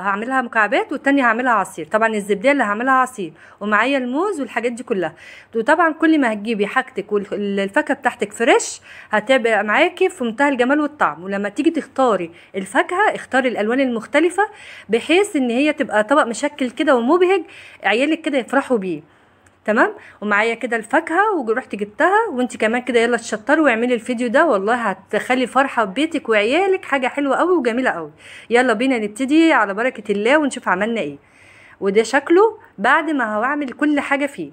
هعملها مكعبات والتانية هعملها عصير طبعا الزبديه اللي هعملها عصير ومعايا الموز والحاجات دي كلها وطبعا كل ما هتجيبي حاجتك والفاكهه بتاعتك فريش هتبقى معاكي في منتهى الجمال والطعم ولما تيجي تختاري الفاكهه اختاري الالوان المختلفه بحيث ان هي تبقى طبق مشكل كده ومبهج عيالك كده يفرحوا بيه تمام ومعايا كده الفاكهه ورحت جبتها وانت كمان كده يلا تشطري واعملي الفيديو ده والله هتخلي فرحه بيتك وعيالك حاجه حلوه قوي وجميله قوي يلا بينا نبتدي على بركه الله ونشوف عملنا ايه وده شكله بعد ما هعمل كل حاجه فيه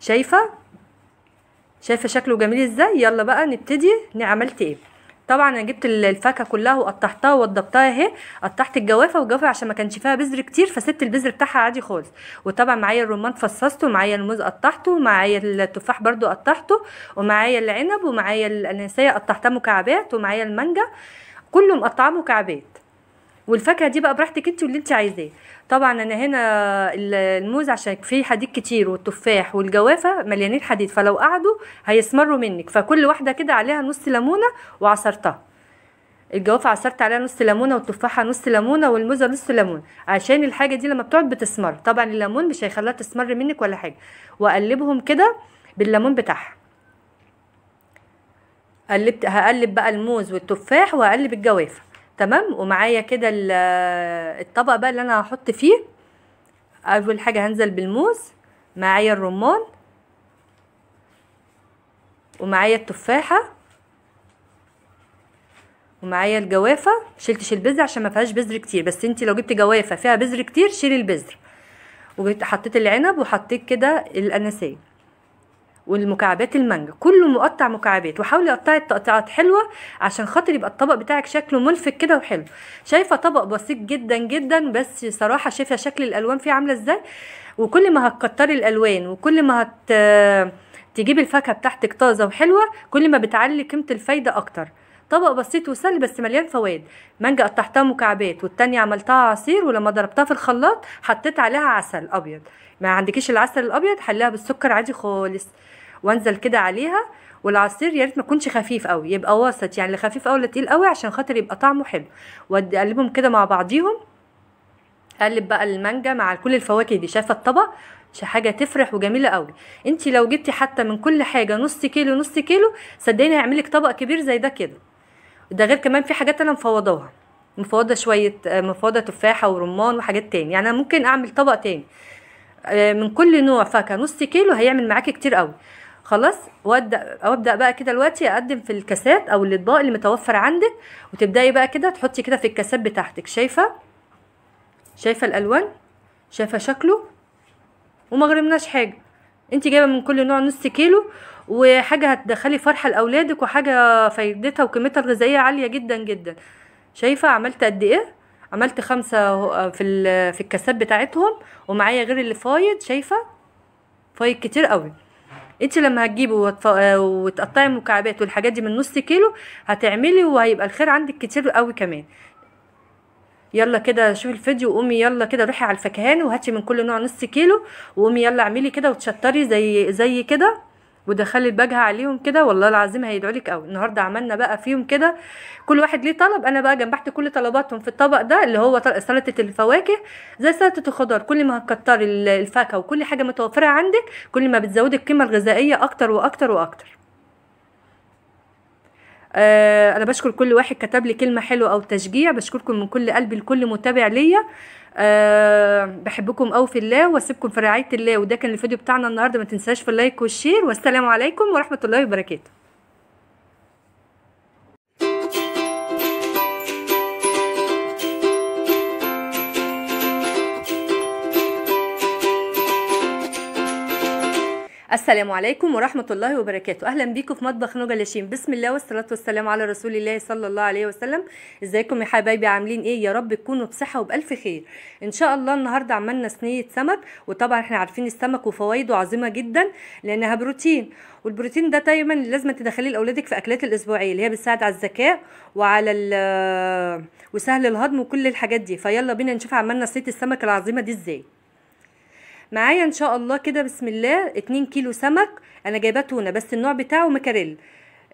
شايفه شايفه شكله جميل ازاي يلا بقى نبتدي عملت ايه طبعا انا جبت الفاكهه كلها وقطعتها وضبتها اهي قطعت الجوافه والجوافه عشان ما كانش فيها بذر كتير فسبت البذر بتاعها عادي خالص وطبعا معايا الرمان فصصته ومعايا الموز قطعته ومعايا التفاح برده قطعته ومعايا العنب ومعايا الاناناسيه قطعتها مكعبات ومعايا المانجا كله مقطعه مكعبات والفاكهه دي بقى براحتك انت واللي انت عايزاه طبعا انا هنا الموز عشان فيه حديد كتير والتفاح والجوافه مليانين حديد فلو قعدوا هيسمروا منك فكل واحده كده عليها نص ليمونه وعصرتها الجوافه عصرت عليها نص ليمونه والتفاحه نص ليمونه والموزه نص ليمون عشان الحاجه دي لما بتقعد بتسمر طبعا الليمون مش هيخليها تسمر منك ولا حاجه واقلبهم كده بالليمون بتاعها قلبت هقلب بقى الموز والتفاح وهقلب الجوافه تمام ومعايا كده الطبق بقى اللي انا هحط فيه اول حاجه هنزل بالموز معايا الرمان ومعايا التفاحه ومعايا الجوافه شلتش البذر عشان ما فيهاش بذر كتير بس انت لو جبتي جوافه فيها بذر كتير شيلي البذر وحطيت العنب وحطيت كده الاناناسيه والمكعبات المانجا كله مقطع مكعبات وحاولي قطعي التقطيعات حلوه عشان خاطر يبقى الطبق بتاعك شكله ملفت كده وحلو شايفه طبق بسيط جدا جدا بس صراحه شايفه شكل الالوان فيه عامله ازاي وكل ما هتكتري الالوان وكل ما هت تجيب الفاكهه بتاعتك طازه وحلوه كل ما بتعلي قيمه الفايده اكتر طبق بسيط وسهل بس مليان فوائد مانجا قطعتها مكعبات والتانية عملتها عصير ولما ضربتها في الخلاط حطيت عليها عسل ابيض ما عندكيش العسل الابيض حليها بالسكر عادي خالص وانزل كده عليها والعصير يا ريت ما يكونش خفيف قوي يبقى وسط يعني لا خفيف قوي ولا تقيل قوي عشان خاطر يبقى طعمه حلو واقلبهم كده مع بعضيهم اقلب بقى المانجا مع كل الفواكه دي شايفه الطبق حاجه تفرح وجميله قوي انت لو جبتي حتى من كل حاجه نص كيلو نص كيلو صدقيني هيعمل لك طبق كبير زي ده كده ده غير كمان في حاجات انا مفوضاها مفوضه شويه مفوضه تفاحه ورمان وحاجات تاني يعني انا ممكن اعمل طبق تاني آه، من كل نوع فاكهه نص كيلو هيعمل معاكي كتير قوي خلاص وابدا وابدا بقى كده دلوقتي اقدم في الكاسات او الاطباق اللي متوفر عندك وتبداي بقى كده تحطي كده في الكاسات بتاعتك شايفه شايفه الالوان شايفه شكله وما غرمناش حاجه انت جايبه من كل نوع نص كيلو وحاجه هتدخلي فرحه لاولادك وحاجه فايدتها وقيمتها الغذائيه عاليه جدا جدا شايفه عملت قد ايه عملت خمسة آه، في في الكاسات بتاعتهم ومعايا غير اللي فايض شايفة فايض كتير قوي انت لما هتجيبي وتف... آه، وتقطعي المكعبات والحاجات دي من نص كيلو هتعملي وهيبقى الخير عندك كتير قوي كمان يلا كده شوفي الفيديو وقومي يلا كده روحي على الفكهان وهاتي من كل نوع نص كيلو وقومي يلا اعملي كده وتشطري زي زي كده ودخلي البجهه عليهم كده والله العظيم هيدعوا لك قوي النهارده عملنا بقى فيهم كده كل واحد ليه طلب انا بقى جمعت كل طلباتهم في الطبق ده اللي هو سلطه الفواكه زي سلطه الخضار كل ما هتكتري الفاكهه وكل حاجه متوفره عندك كل ما بتزودي القيمه الغذائيه اكتر واكتر واكتر آه انا بشكر كل واحد كتب لي كلمه حلوه او تشجيع بشكركم من كل قلبي لكل متابع ليا أه بحبكم قوي في الله واسيبكم في رعايه الله وده كان الفيديو بتاعنا النهارده ما تنساش في اللايك والشير والسلام عليكم ورحمه الله وبركاته السلام عليكم ورحمة الله وبركاته أهلا بيكم في مطبخ نوجا لاشين بسم الله والصلاة والسلام على رسول الله صلى الله عليه وسلم ازيكم يا حبايبي عاملين ايه يا رب تكونوا بصحة وبألف خير ان شاء الله النهاردة عملنا صينية سمك وطبعا احنا عارفين السمك وفوائده عظيمة جدا لأنها بروتين والبروتين ده دايما لازم تدخليه لأولادك في أكلات الأسبوعية اللي هي بتساعد على الذكاء وعلى وسهل الهضم وكل الحاجات دي فيلا بينا نشوف عملنا صينية السمك العظيمة دي ازاي معايا ان شاء الله كده بسم الله 2 كيلو سمك انا جايباه تونه بس النوع بتاعه مكاريل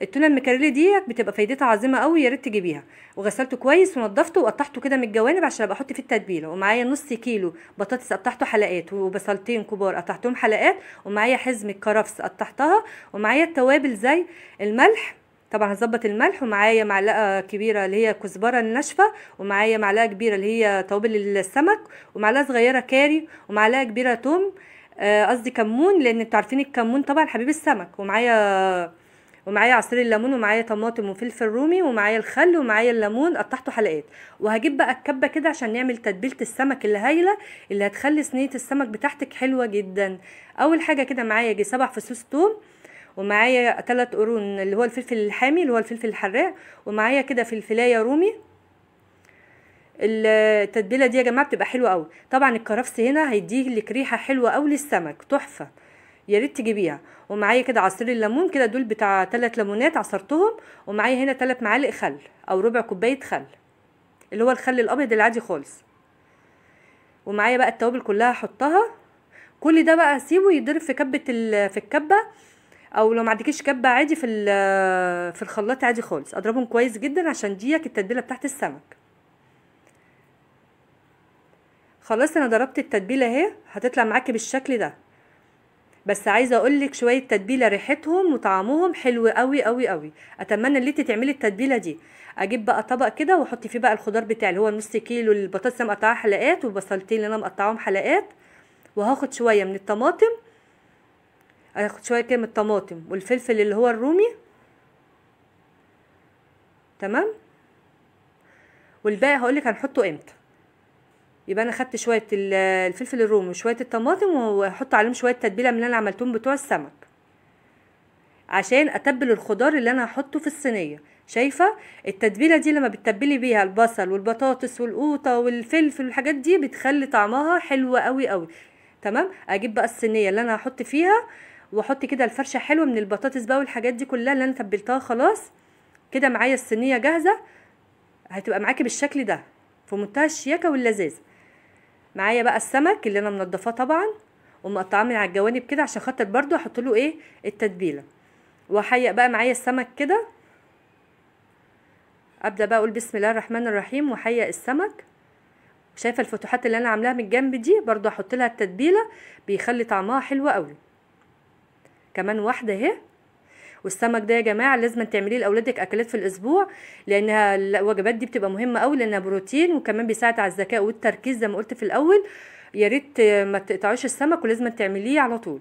التونه المكاريل ديت بتبقى فايدتها عظيمه قوي يا ريت تجيبيها وغسلته كويس ونضفته وقطعته كده من الجوانب عشان ابقى احط فيه التتبيله ومعايا نص كيلو بطاطس قطعته حلقات وبصلتين كبار قطعتهم حلقات ومعايا حزمه كرفس قطعتها ومعايا التوابل زي الملح طبعا هظبط الملح ومعايا معلقه كبيره اللي هي كزبره الناشفه ومعايا معلقه كبيره اللي هي توابل السمك ومعلقه صغيره كاري ومعلقه كبيره توم آه، قصدي كمون لان انتوا عارفين الكمون طبعا حبيب السمك ومعايا ومعايا عصير الليمون ومعايا طماطم وفلفل رومي ومعايا الخل ومعايا الليمون قطعته حلقات وهجيب بقى الكبه كده عشان نعمل تتبيله السمك اللي هايله اللي هتخلي صينيه السمك بتاعتك حلوه جدا اول حاجه كده معايا جي سبع فصوص توم ومعايا ثلاث قرون اللي هو الفلفل الحامي اللي هو الفلفل الحراق ومعايا كده فلفلايه رومي التتبيله دي يا جماعه بتبقى حلوه قوي طبعا الكرفس هنا هيديه لك ريحه حلوه قوي للسمك تحفه يا ريت تجيبيها ومعايا كده عصير الليمون كده دول بتاع ثلاث ليمونات عصرتهم ومعايا هنا ثلاث معالق خل او ربع كوبايه خل اللي هو الخل الابيض العادي خالص ومعايا بقى التوابل كلها احطها كل ده بقى اسيبه يضرب في كبه في الكبه او لو ما عندكيش كبه عادي في آه، في الخلاط عادي خالص اضربهم كويس جدا عشان ديك التتبيله بتاعت السمك خلاص انا ضربت التتبيله اهي هتطلع معاكي بالشكل ده بس عايزه اقول لك شويه تتبيله ريحتهم وطعمهم حلو قوي قوي قوي اتمنى ان انت تعملي التتبيله دي اجيب بقى طبق كده واحط فيه بقى الخضار بتاعي اللي هو نص كيلو البطاطس مقطعاها حلقات والبصلتين اللي انا مقطعاهم حلقات وهاخد شويه من الطماطم هاخد شويه كده من الطماطم والفلفل اللي هو الرومي تمام والباقي هقولك هنحطه امتى يبقى انا خدت شويه الفلفل الرومي وشويه الطماطم وهحط عليهم شويه تتبيله من اللي انا عملتهم بتوع السمك عشان اتبل الخضار اللي انا هحطه في الصينيه شايفه التتبيله دي لما بتتبلي بيها البصل والبطاطس والقوطه والفلفل والحاجات دي بتخلي طعمها حلو قوي قوي تمام اجيب بقى الصينيه اللي انا هحط فيها واحط كده الفرشه حلوه من البطاطس بقى والحاجات دي كلها اللي انا تبلتها خلاص كده معايا الصينيه جاهزه هتبقى معاكي بالشكل ده في منتهى الشياكه واللذاذه معايا بقى السمك اللي انا منضفاه طبعا ومقطعاه من على الجوانب كده عشان خاطر برده احط له ايه التتبيله واحيق بقى معايا السمك كده ابدا بقى اقول بسم الله الرحمن الرحيم واحيق السمك شايفه الفتوحات اللي انا عاملاها من الجنب دي برده احط لها التتبيله بيخلي طعمها حلو قوي كمان واحده اهي والسمك ده يا جماعه لازم تعمليه لاولادك اكلات في الاسبوع لانها الوجبات دي بتبقى مهمه قوي لانها بروتين وكمان بيساعد على الذكاء والتركيز زي ما قلت في الاول يا ريت ما تقطعيش السمك ولازم تعمليه على طول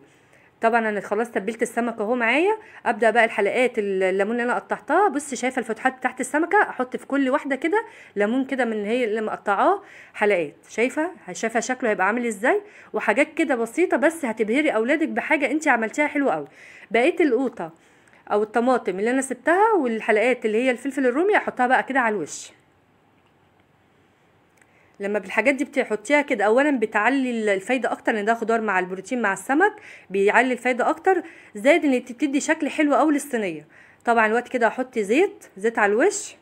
طبعا انا خلاص تبلت السمكه اهو معايا ابدا بقى الحلقات الليمون اللي انا قطعتها بصي شايفه الفتحات بتاعت السمكه احط في كل واحده كده ليمون كده من هي اللي مقطعاه حلقات شايفه شايفه شكله هيبقى عامل ازاي وحاجات كده بسيطه بس هتبهري اولادك بحاجه انت عملتيها حلوه قوي بقيه القوطه او الطماطم اللي انا سبتها والحلقات اللي هي الفلفل الرومي احطها بقى كده على الوش لما بالحاجات دي بتحطيها كده اولا بتعلي الفايده اكتر لان ده خضار مع البروتين مع السمك بيعلي الفايده اكتر زائد ان بتدي شكل حلو قوي للصينيه طبعا الوقت كده هحط زيت زيت على الوش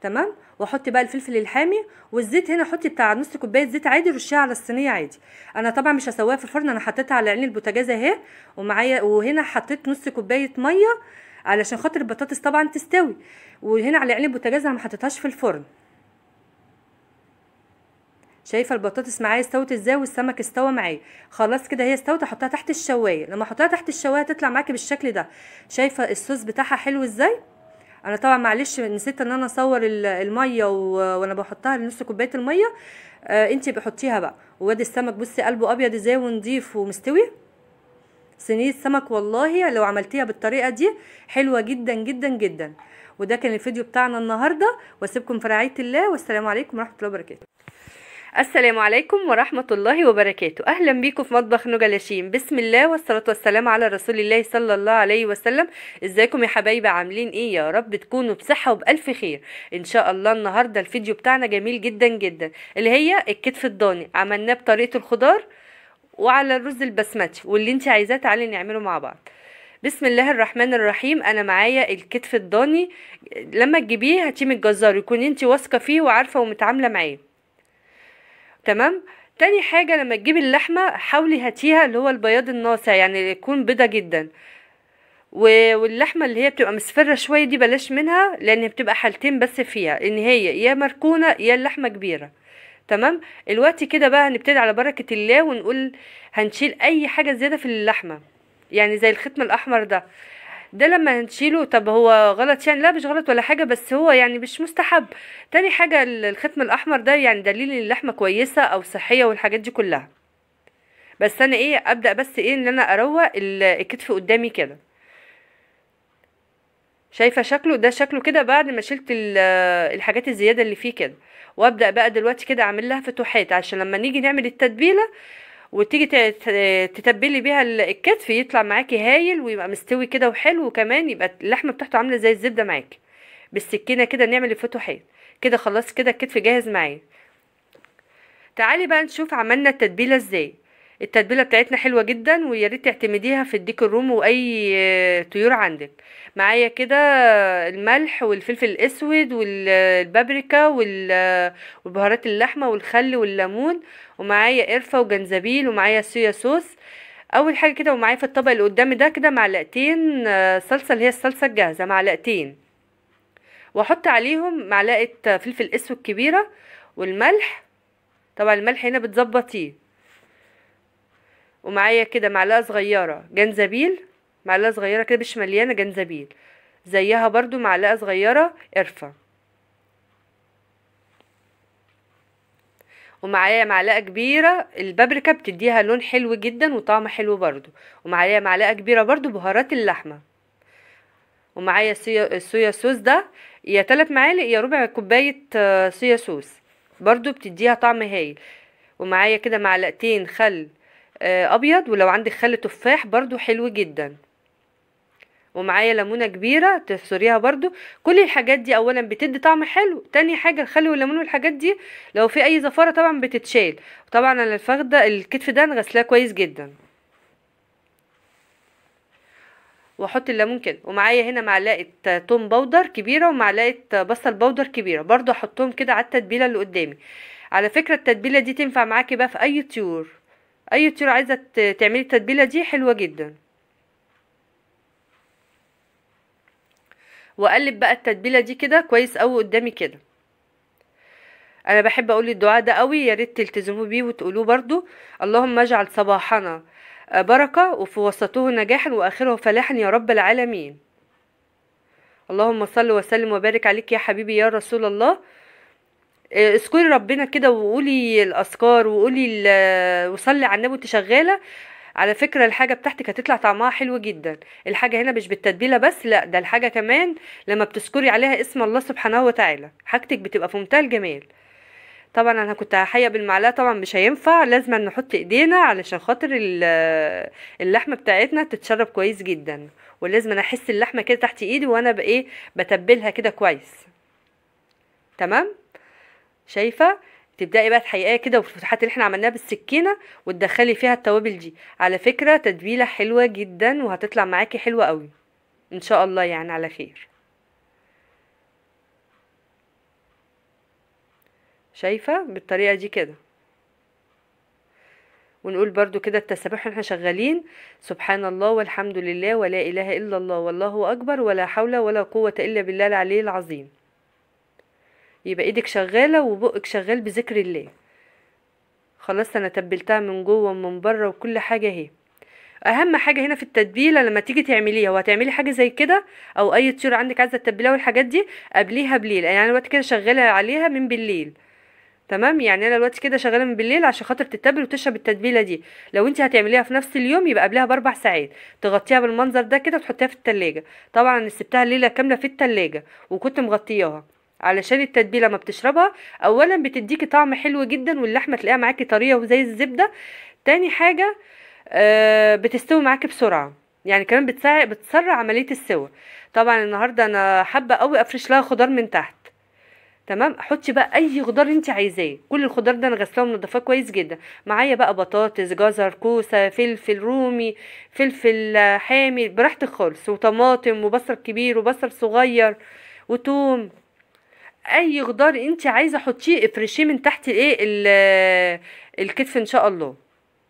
تمام واحط بقى الفلفل الحامي والزيت هنا حطي بتاع نص كوبايه زيت عادي رشيها على الصينيه عادي انا طبعا مش هسويها في الفرن انا حطيتها على عين البوتاجاز اهي ومعايا وهنا حطيت نص كوبايه ميه علشان خاطر البطاطس طبعا تستوي وهنا على عين البوتاجاز انا ما حطيتهاش في الفرن شايفه البطاطس معايا استوت ازاي والسمك استوى معايا خلاص كده هي استوت احطها تحت الشوايه لما احطها تحت الشوايه تطلع معاكي بالشكل ده شايفه الصوص بتاعها حلو ازاي انا طبعا معلش نسيت ان انا اصور الميه وانا بحطها لنص كوبايه الميه آه انتي بحطيها بقى وادي السمك بصي قلبه ابيض ازاي ونضيف ومستوي صينيه سمك والله لو عملتيها بالطريقه دي حلوه جدا جدا جدا وده كان الفيديو بتاعنا النهارده واسيبكم في رعايه الله والسلام عليكم ورحمه الله وبركاته السلام عليكم ورحمة الله وبركاته أهلا بيكم في مطبخ نجا لاشين بسم الله والصلاة والسلام على رسول الله صلى الله عليه وسلم ازيكم يا حبايبي عاملين ايه يا رب تكونوا بصحة وبألف خير ان شاء الله النهاردة الفيديو بتاعنا جميل جدا جدا اللي هي الكتف الضاني عملناه بطريقة الخضار وعلى الرز البسمتي واللي انت عايزاه تعالي نعمله مع بعض بسم الله الرحمن الرحيم انا معايا الكتف الضاني لما تجيبيه هاتيه من الجزار يكون انت واثقه فيه وعارفه ومتعامله معاه تمام تاني حاجة لما تجيبي اللحمة حاولي هاتيها اللي هو البياض الناصع يعني يكون بيضة جدا واللحمة اللي هي بتبقى مصفرة شوية دي بلاش منها لان بتبقى حالتين بس فيها ان هي يا مركونة يا اللحمة كبيرة تمام الوقت كده بقى هنبتدي على بركة الله ونقول هنشيل اي حاجة زيادة في اللحمة يعني زي الختم الاحمر ده ده لما نشيله طب هو غلط يعني لا مش غلط ولا حاجه بس هو يعني مش مستحب تاني حاجه الختم الاحمر ده يعني دليل ان اللحمه كويسه او صحيه والحاجات دي كلها بس انا ايه ابدا بس ايه ان انا اروق الكتف قدامي كده شايفه شكله ده شكله كده بعد ما شلت الحاجات الزياده اللي فيه كده وابدا بقى دلوقتي كده اعمل لها فتوحات عشان لما نيجي نعمل التتبيله وتيجي تتبلي بيها الكتف يطلع معاكي هايل ويبقى مستوي كده وحلو وكمان يبقى اللحمه بتاعته عامله زي الزبده معاكي بالسكينه كده نعمل الفتوحات كده خلاص كده الكتف جاهز معايا تعالي بقى نشوف عملنا التتبيله ازاي التتبيله بتاعتنا حلوه جدا ويا ريت تعتمديها في الديك الروم واي طيور عندك معايا كده الملح والفلفل الاسود والبابريكا والبهارات اللحمه والخل والليمون ومعايا قرفه وجنزبيل ومعايا صويا صوص اول حاجه كده ومعايا في الطبق اللي قدامي ده كده معلقتين آه، صلصه اللي هي الصلصه الجاهزه معلقتين واحط عليهم معلقه فلفل اسود كبيره والملح طبعا الملح هنا بتظبطيه ومعايا كده معلقه صغيره جنزبيل معلقه صغيره كده مش مليانه جنزبيل زيها برضو معلقه صغيره قرفه ومعايا معلقه كبيره البابريكا بتديها لون حلو جدا وطعم حلو برده ومعايا معلقه كبيره برده بهارات اللحمه ومعايا الصويا صوص ده يا ثلاث معالق يا ربع كوبايه آه، صويا صوص برده بتديها طعم هايل ومعايا كده معلقتين خل آه، ابيض ولو عندك خل تفاح برده حلو جدا ومعايا ليمونه كبيره تحصريها برده كل الحاجات دي اولا بتدي طعم حلو تاني حاجه الخل والليمون والحاجات دي لو في اي زفاره طبعا بتتشال وطبعا انا الفخده الكتف ده انا غسلاه كويس جدا واحط الليمون كده ومعايا هنا معلقه توم بودر كبيره ومعلقه بصل بودر كبيره برده احطهم كده على التتبيله اللي قدامي على فكره التتبيله دي تنفع معاكي بقى في اي طيور اي طيور عايزه تعملي التتبيله دي حلوه جدا واقلب بقى التتبيله دي كده كويس قوي قدامي كده انا بحب اقول الدعاء ده قوي يا ريت تلتزموا بيه وتقولوه برضو اللهم اجعل صباحنا آه، بركه وفي وسطه نجاحا واخره فلاحا يا رب العالمين اللهم صل وسلم وبارك عليك يا حبيبي يا رسول الله آه، اذكري ربنا كده وقولي الاذكار وقولي وصلي على النبي وانت شغاله على فكره الحاجه بتاعتك هتطلع طعمها حلو جدا الحاجه هنا مش بالتتبيله بس لا ده الحاجه كمان لما بتذكري عليها اسم الله سبحانه وتعالى حاجتك بتبقى في منتهى الجمال طبعا انا كنت هحيق بالمعلقه طبعا مش هينفع لازم نحط ايدينا علشان خاطر اللحمه بتاعتنا تتشرب كويس جدا ولازم انا احس اللحمه كده تحت ايدي وانا بايه بتبلها كده كويس تمام شايفه تبداي بقى تحقيقيها كده الفتحات اللي احنا عملناها بالسكينه وتدخلي فيها التوابل دي على فكره تتبيله حلوه جدا وهتطلع معاكي حلوه قوي ان شاء الله يعني على خير شايفه بالطريقه دي كده ونقول برضو كده التسابيح احنا شغالين سبحان الله والحمد لله ولا اله الا الله والله اكبر ولا حول ولا قوه الا بالله العلي العظيم يبقى ايدك شغاله وبقك شغال بذكر الله خلاص انا تبلتها من جوه ومن بره وكل حاجه اهي اهم حاجه هنا في التتبيله لما تيجي تعمليها وهتعملي حاجه زي كده او اي طيور عندك عايزه تتبليها والحاجات دي قبليها بليل يعني انا دلوقتي كده شغاله عليها من بالليل تمام يعني انا دلوقتي كده شغاله من بالليل عشان خاطر تتبل وتشرب التتبيله دي لو انت هتعمليها في نفس اليوم يبقى قبلها باربع ساعات تغطيها بالمنظر ده كده وتحطيها في التلاجة طبعا انا سبتها ليله كامله في التلاجة وكنت مغطياها علشان التتبيله ما بتشربها اولا بتديكي طعم حلو جدا واللحمه تلاقيها معاكي طريه وزي الزبده تاني حاجه آه بتستوي معاكي بسرعه يعني كمان بتسرع بتسرع عمليه السوى طبعا النهارده انا حابه قوي افرش لها خضار من تحت تمام حطي بقى اي خضار انت عايزاه كل الخضار ده انا غسلاه ومنضفاه كويس جدا معايا بقى بطاطس جزر كوسه فلفل رومي فلفل حامي براحتك خالص وطماطم وبصل كبير وبصل صغير وتوم اي خضار انت عايزه حطيه افرشيه من تحت الايه الكتف ان شاء الله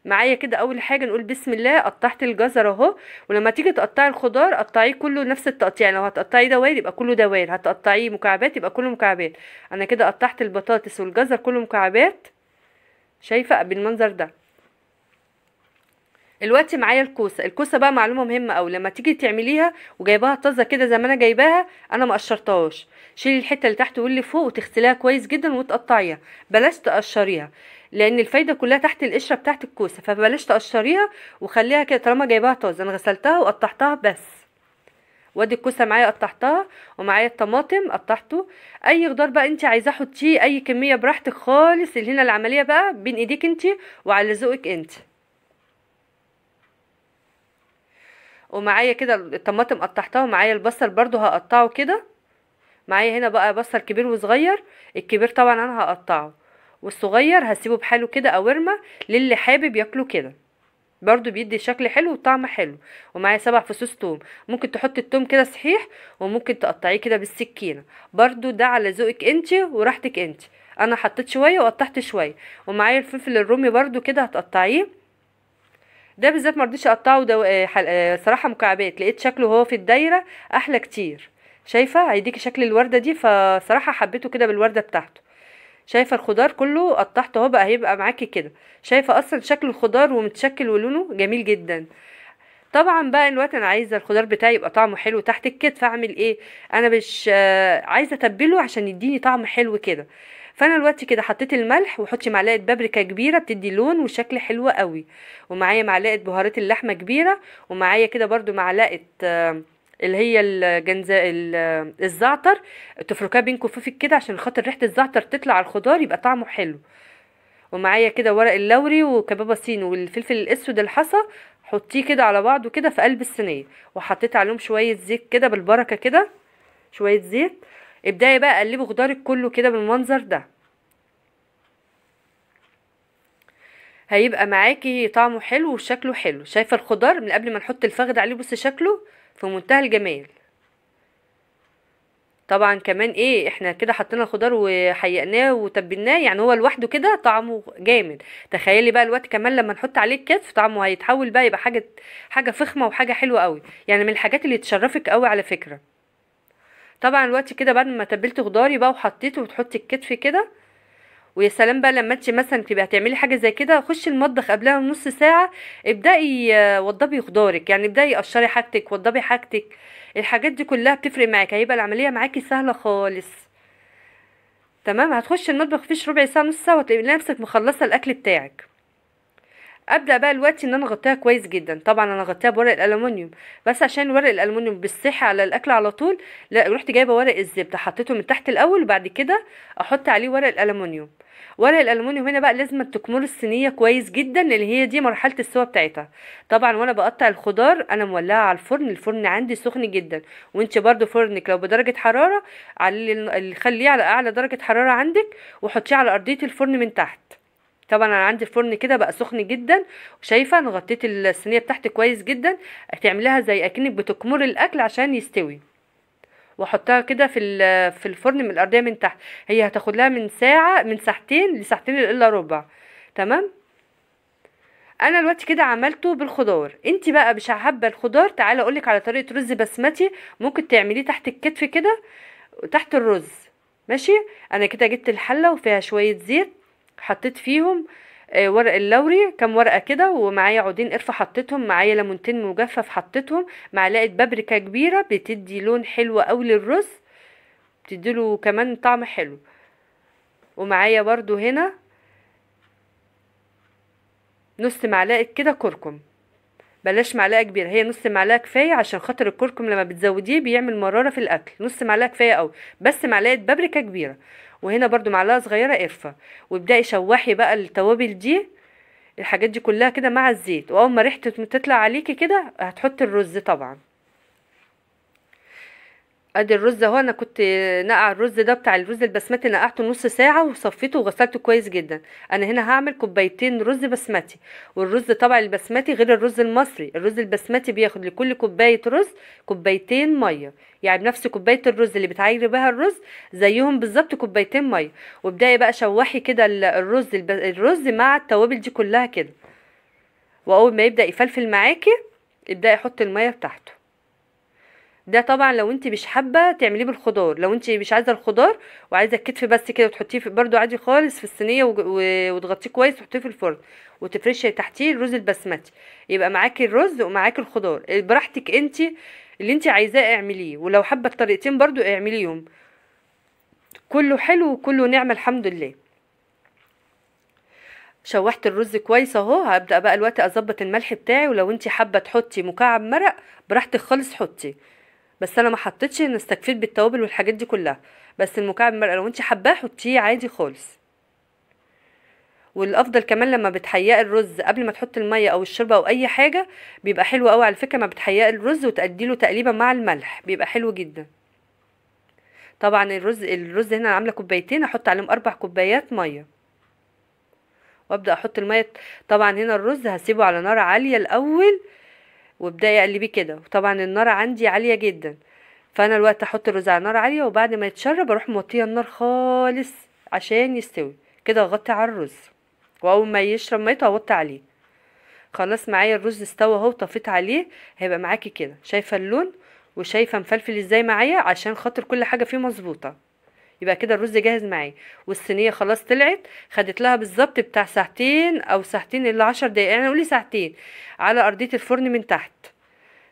معايا كده اول حاجه نقول بسم الله قطعت الجزر اهو ولما تيجي تقطعي الخضار قطعيه كله نفس التقطيع يعني لو هتقطعيه دوائر يبقى كله دوائر هتقطعيه مكعبات يبقى كله مكعبات انا كده قطعت البطاطس والجزر كله مكعبات شايفه بالمنظر ده الوقت معايا الكوسه الكوسه بقى معلومه مهمه قوي لما تيجي تعمليها وجايباها طازه كده زي ما انا جايباها انا ما قشرتهاش شيلي الحته اللي تحت واللي فوق وتغسليها كويس جدا وتقطعيها بلاش تقشريها لان الفايده كلها تحت القشره بتاعت الكوسه فبلاش تقشريها وخليها كده طالما جايباها طازه انا غسلتها وقطعتها بس وادي الكوسه معايا قطعتها ومعايا الطماطم قطعته اي خضار بقى انت عايزاه حطيه اي كميه براحتك خالص اللي هنا العمليه بقى بين ايديك انت وعلى ذوقك انت ومعايا كده الطماطم قطعتها ومعايا البصل برضو هقطعه كده معايا هنا بقى بصل كبير وصغير الكبير طبعا انا هقطعه والصغير هسيبه بحاله كده او للي حابب ياكله كده برضو بيدي شكل حلو وطعم حلو ومعايا سبع فصوص توم ممكن تحط التوم كده صحيح وممكن تقطعيه كده بالسكينه برضو ده على ذوقك انت وراحتك انت انا حطيت شويه وقطعت شويه ومعايا الفلفل الرومي برضو كده هتقطعيه ده بالذات مرضيش اقطعه ده آه، حل... آه، صراحه مكعبات لقيت شكله هو في الدايره احلى كتير شايفه هيديكي شكل الورده دي فصراحه حبيته كده بالورده بتاعته شايفه الخضار كله قطعته اهو بقى هيبقى معاكي كده شايفه اصلا شكل الخضار ومتشكل ولونه جميل جدا طبعا بقى الوقت انا عايزه الخضار بتاعي يبقى طعمه حلو تحت الكتف اعمل ايه انا مش آه، عايزه اتبله عشان يديني طعم حلو كده فانا دلوقتي كده حطيت الملح وحطي معلقه بابريكا كبيره بتدي لون وشكل حلو قوي ومعايا معلقه بهارات اللحمه كبيره ومعايا كده برده معلقه آه، اللي هي الجنزة آه، الزعتر تفركها بين كفوفك كده عشان خاطر ريحه الزعتر تطلع على الخضار يبقى طعمه حلو ومعايا كده ورق اللوري وكبابه صين والفلفل الاسود الحصى حطيه كده على بعضه كده في قلب الصينيه وحطيت عليهم شويه زيت كده بالبركه كده شويه زيت ابدأي بقى قلبي خضارك كله كده بالمنظر ده هيبقى معاكي طعمه حلو وشكله حلو شايفه الخضار من قبل ما نحط الفخد عليه بصي شكله في منتهى الجمال طبعا كمان ايه احنا كده حطينا الخضار وحيقناه وتبلناه يعني هو لوحده كده طعمه جامد تخيلي بقى الوقت كمان لما نحط عليه الكتف طعمه هيتحول بقى يبقى حاجه حاجه فخمه وحاجه حلوه قوي يعني من الحاجات اللي تشرفك قوي على فكره طبعا الوقت كده بعد ما تبلت خضاري بقى وحطيته وتحطي الكتف كده ويا سلام بقى لما انت مثلا تبقي هتعملي حاجه زي كده خشي المطبخ قبلها بنص ساعه ابداي آه، وضبي خضارك يعني ابداي قشري حاجتك وضبي حاجتك الحاجات دي كلها بتفرق معاك هيبقى العمليه معاكي سهله خالص تمام هتخشي المطبخ فيش ربع ساعه نص ساعه وتلاقي نفسك مخلصه الاكل بتاعك ابدا بقى دلوقتي ان انا اغطيها كويس جدا طبعا انا غطيها بورق الالومنيوم بس عشان ورق الالومنيوم بالصحة على الاكل على طول لا رحت جايبه ورق الزبده حطيته من تحت الاول وبعد كده احط عليه ورق الالومنيوم ورق الالومنيوم هنا بقى لازم تكمر الصينيه كويس جدا اللي هي دي مرحله السوا بتاعتها طبعا وانا بقطع الخضار انا مولعه على الفرن الفرن عندي سخن جدا وانت برده فرنك لو بدرجه حراره علي خليه على اعلى درجه حراره عندك وحطيه على ارضيه الفرن من تحت طبعا انا عندي الفرن كده بقى سخن جدا وشايفه انا غطيت الصينيه بتاعتي كويس جدا هتعمليها زي اكنك بتكمر الاكل عشان يستوي واحطها كده في في الفرن من الارضيه من تحت هي هتاخد لها من ساعه من ساعتين لساعتين الا ربع تمام انا دلوقتي كده عملته بالخضار انت بقى مش حابه الخضار تعالى اقولك على طريقه رز بسمتي ممكن تعمليه تحت الكتف كده تحت الرز ماشي انا كده جبت الحله وفيها شويه زيت حطيت فيهم آه، ورق اللوري كام ورقه كده ومعايا عودين قرفه حطيتهم معايا ليمونتين مجفف حطيتهم معلقه بابريكا كبيره بتدي لون حلو قوي للرز بتديله كمان طعم حلو ومعايا برده هنا نص معلقه كده كركم بلاش معلقه كبيره هي نص معلقه كفايه عشان خاطر الكركم لما بتزوديه بيعمل مراره في الاكل نص معلقه كفايه قوي بس معلقه بابريكا كبيره وهنا برضو معلقه صغيره قرفه وابداي شوحي بقى التوابل دي الحاجات دي كلها كده مع الزيت واول ما ريحته تطلع عليكي كده هتحطي الرز طبعا ادي الرز اهو انا كنت نقع الرز ده بتاع الرز البسمتي نقعته نص ساعه وصفيته وغسلته كويس جدا انا هنا هعمل كوبايتين رز بسمتي والرز طبعا البسمتي غير الرز المصري الرز البسمتي بياخد لكل كوبايه رز كوبايتين ميه يعني بنفس كوبايه الرز اللي بتعيري بها الرز زيهم بالظبط كوبايتين ميه وابداي بقى شوحي كده الرز الرز مع التوابل دي كلها كده واول ما يبدا يفلفل معاكي ابداي حطي الميه بتاعته ده طبعا لو انت مش حابه تعمليه بالخضار لو انت مش عايزه الخضار وعايزه الكتف بس كده وتحطيه برده عادي خالص في الصينيه وتغطيه كويس وتحطيه في الفرن وتفرشي تحتيه الرز البسمتي يبقى معاكي الرز ومعاكي الخضار براحتك انت اللي انت عايزاه اعمليه ولو حابه الطريقتين برده اعمليهم كله حلو وكله نعمه الحمد لله شوحت الرز كويس اهو هبدا بقى الوقت اظبط الملح بتاعي ولو انت حابه تحطي مكعب مرق براحتك خالص حطي بس انا ما حطيتش ان استكفيت بالتوابل والحاجات دي كلها بس المكعب مرقه لو انت حباه حطيه عادي خالص والافضل كمان لما بتحيقي الرز قبل ما تحط الميه او الشوربه او اي حاجه بيبقى حلو قوي على فكره ما بتحيقي الرز وتقدي له تقليبه مع الملح بيبقى حلو جدا طبعا الرز الرز هنا انا عامله كوبايتين احط عليهم اربع كوبايات ميه وابدا احط الميه طبعا هنا الرز هسيبه على نار عاليه الاول وابدأ يقلبيه كده وطبعا النار عندي عالية جدا فانا الوقت احط الرز على نار عالية وبعد ما يتشرب اروح موطيه النار خالص عشان يستوي كده اغطي على الرز واول ما يشرب ميته اوطي عليه خلاص معايا الرز استوى اهو طفيت عليه هيبقى معاكي كده شايفه اللون وشايفه مفلفل ازاي معايا عشان خاطر كل حاجه فيه مظبوطه يبقى كده الرز جاهز معايا والصينيه خلاص طلعت خدت لها بالظبط بتاع ساعتين او ساعتين الا عشر دقايق انا يعني قولي ساعتين على ارضيه الفرن من تحت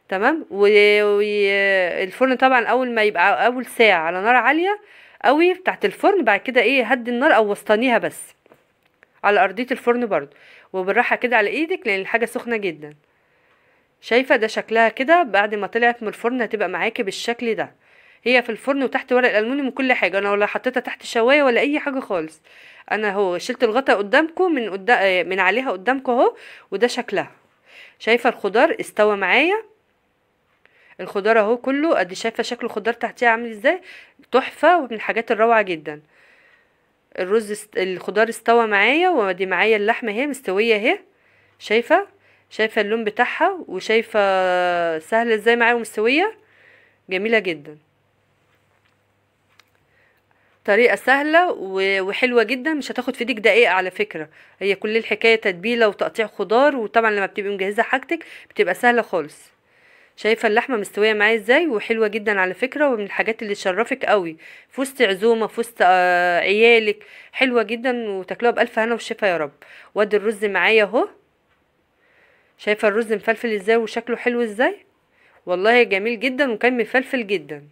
تمام والفرن طبعا اول ما يبقى اول ساعه على نار عاليه قوي بتاعت الفرن بعد كده ايه هدي النار او وسطانيها بس على ارضيه الفرن برضو وبالراحه كده على ايدك لان الحاجه سخنه جدا شايفه ده شكلها كده بعد ما طلعت من الفرن هتبقى معاكي بالشكل ده هي في الفرن وتحت ورق الالمونيوم وكل حاجه انا ولا حطيتها تحت الشوايه ولا اي حاجه خالص انا اهو شلت الغطا قدامكم من قدام آه، من عليها قدامكم اهو وده شكلها شايفه الخضار استوى معايا الخضار اهو كله ادي شايفه شكل الخضار تحتيها عامل ازاي تحفه ومن الحاجات الروعه جدا الرز الخضار استوى معايا ودي معايا اللحمه اهي مستويه اهي شايفه شايفه اللون بتاعها وشايفه سهله ازاي معايا ومستويه جميله جدا طريقه سهله وحلوه جدا مش هتاخد في ايدك دقيقه على فكره هي كل الحكايه تتبيله وتقطيع خضار وطبعا لما بتبقي مجهزه حاجتك بتبقى سهله خالص شايفه اللحمه مستويه معايا ازاي وحلوه جدا على فكره ومن الحاجات اللي تشرفك قوي في وسط عزومه في وسط آه عيالك حلوه جدا وتاكلوها بالف هنا وشفا يا رب وادي الرز معايا اهو شايفه الرز مفلفل ازاي وشكله حلو ازاي والله جميل جدا وكان مفلفل جدا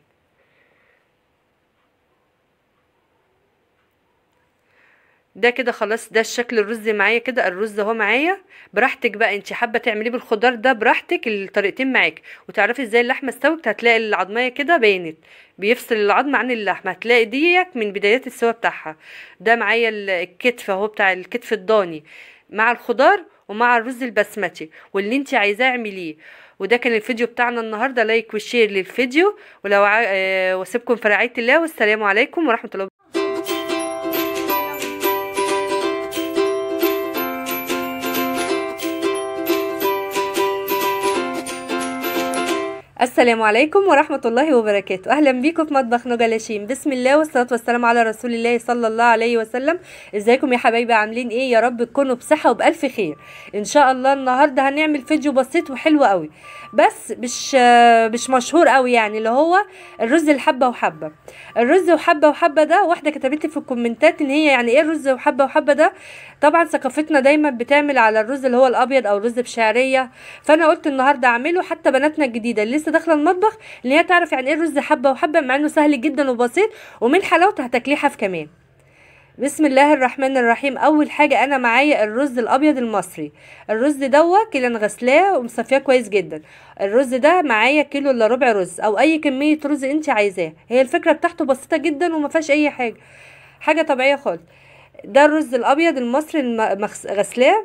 ده كده خلاص ده الشكل الرز معايا كده الرز اهو معايا براحتك بقى انت حابه تعمليه بالخضار ده براحتك الطريقتين معاك وتعرفي ازاي اللحمه استوت هتلاقي العظميه كده بانت بيفصل العظم عن اللحمه هتلاقي ديك من بدايات السوا بتاعها ده معايا الكتف اهو بتاع الكتف الضاني مع الخضار ومع الرز البسمتي واللي انت عايزاه اعمليه وده كان الفيديو بتاعنا النهارده لايك وشير للفيديو ولو ع... آه، واسيبكم في رعايه الله والسلام عليكم ورحمه الله السلام عليكم ورحمة الله وبركاته أهلا بيكم في مطبخ نجا لاشين بسم الله والصلاة والسلام على رسول الله صلى الله عليه وسلم ازيكم يا حبايبي عاملين ايه يا رب تكونوا بصحة وبألف خير ان شاء الله النهاردة هنعمل فيديو بسيط وحلو قوي بس مش مش مشهور قوي يعني اللي هو الرز الحبة وحبة الرز وحبة وحبة ده واحدة كتبت في الكومنتات ان هي يعني ايه الرز وحبة وحبة ده طبعا ثقافتنا دايما بتعمل على الرز اللي هو الابيض او الرز بشعرية فانا قلت النهاردة اعمله حتى بناتنا الجديدة اللي لسه داخله المطبخ ان هي تعرف يعني ايه الرز حبه وحبه مع انه سهل جدا وبسيط ومن حلاوته هتاكليه حاف كمان بسم الله الرحمن الرحيم اول حاجه انا معايا الرز الابيض المصري الرز دوت كده انا غسلاه ومصفياه كويس جدا الرز ده معايا كيلو الا ربع رز او اي كميه رز انت عايزاه هي الفكره بتاعته بسيطه جدا وما فيهاش اي حاجه حاجه طبيعيه خالص ده الرز الابيض المصري غسلاه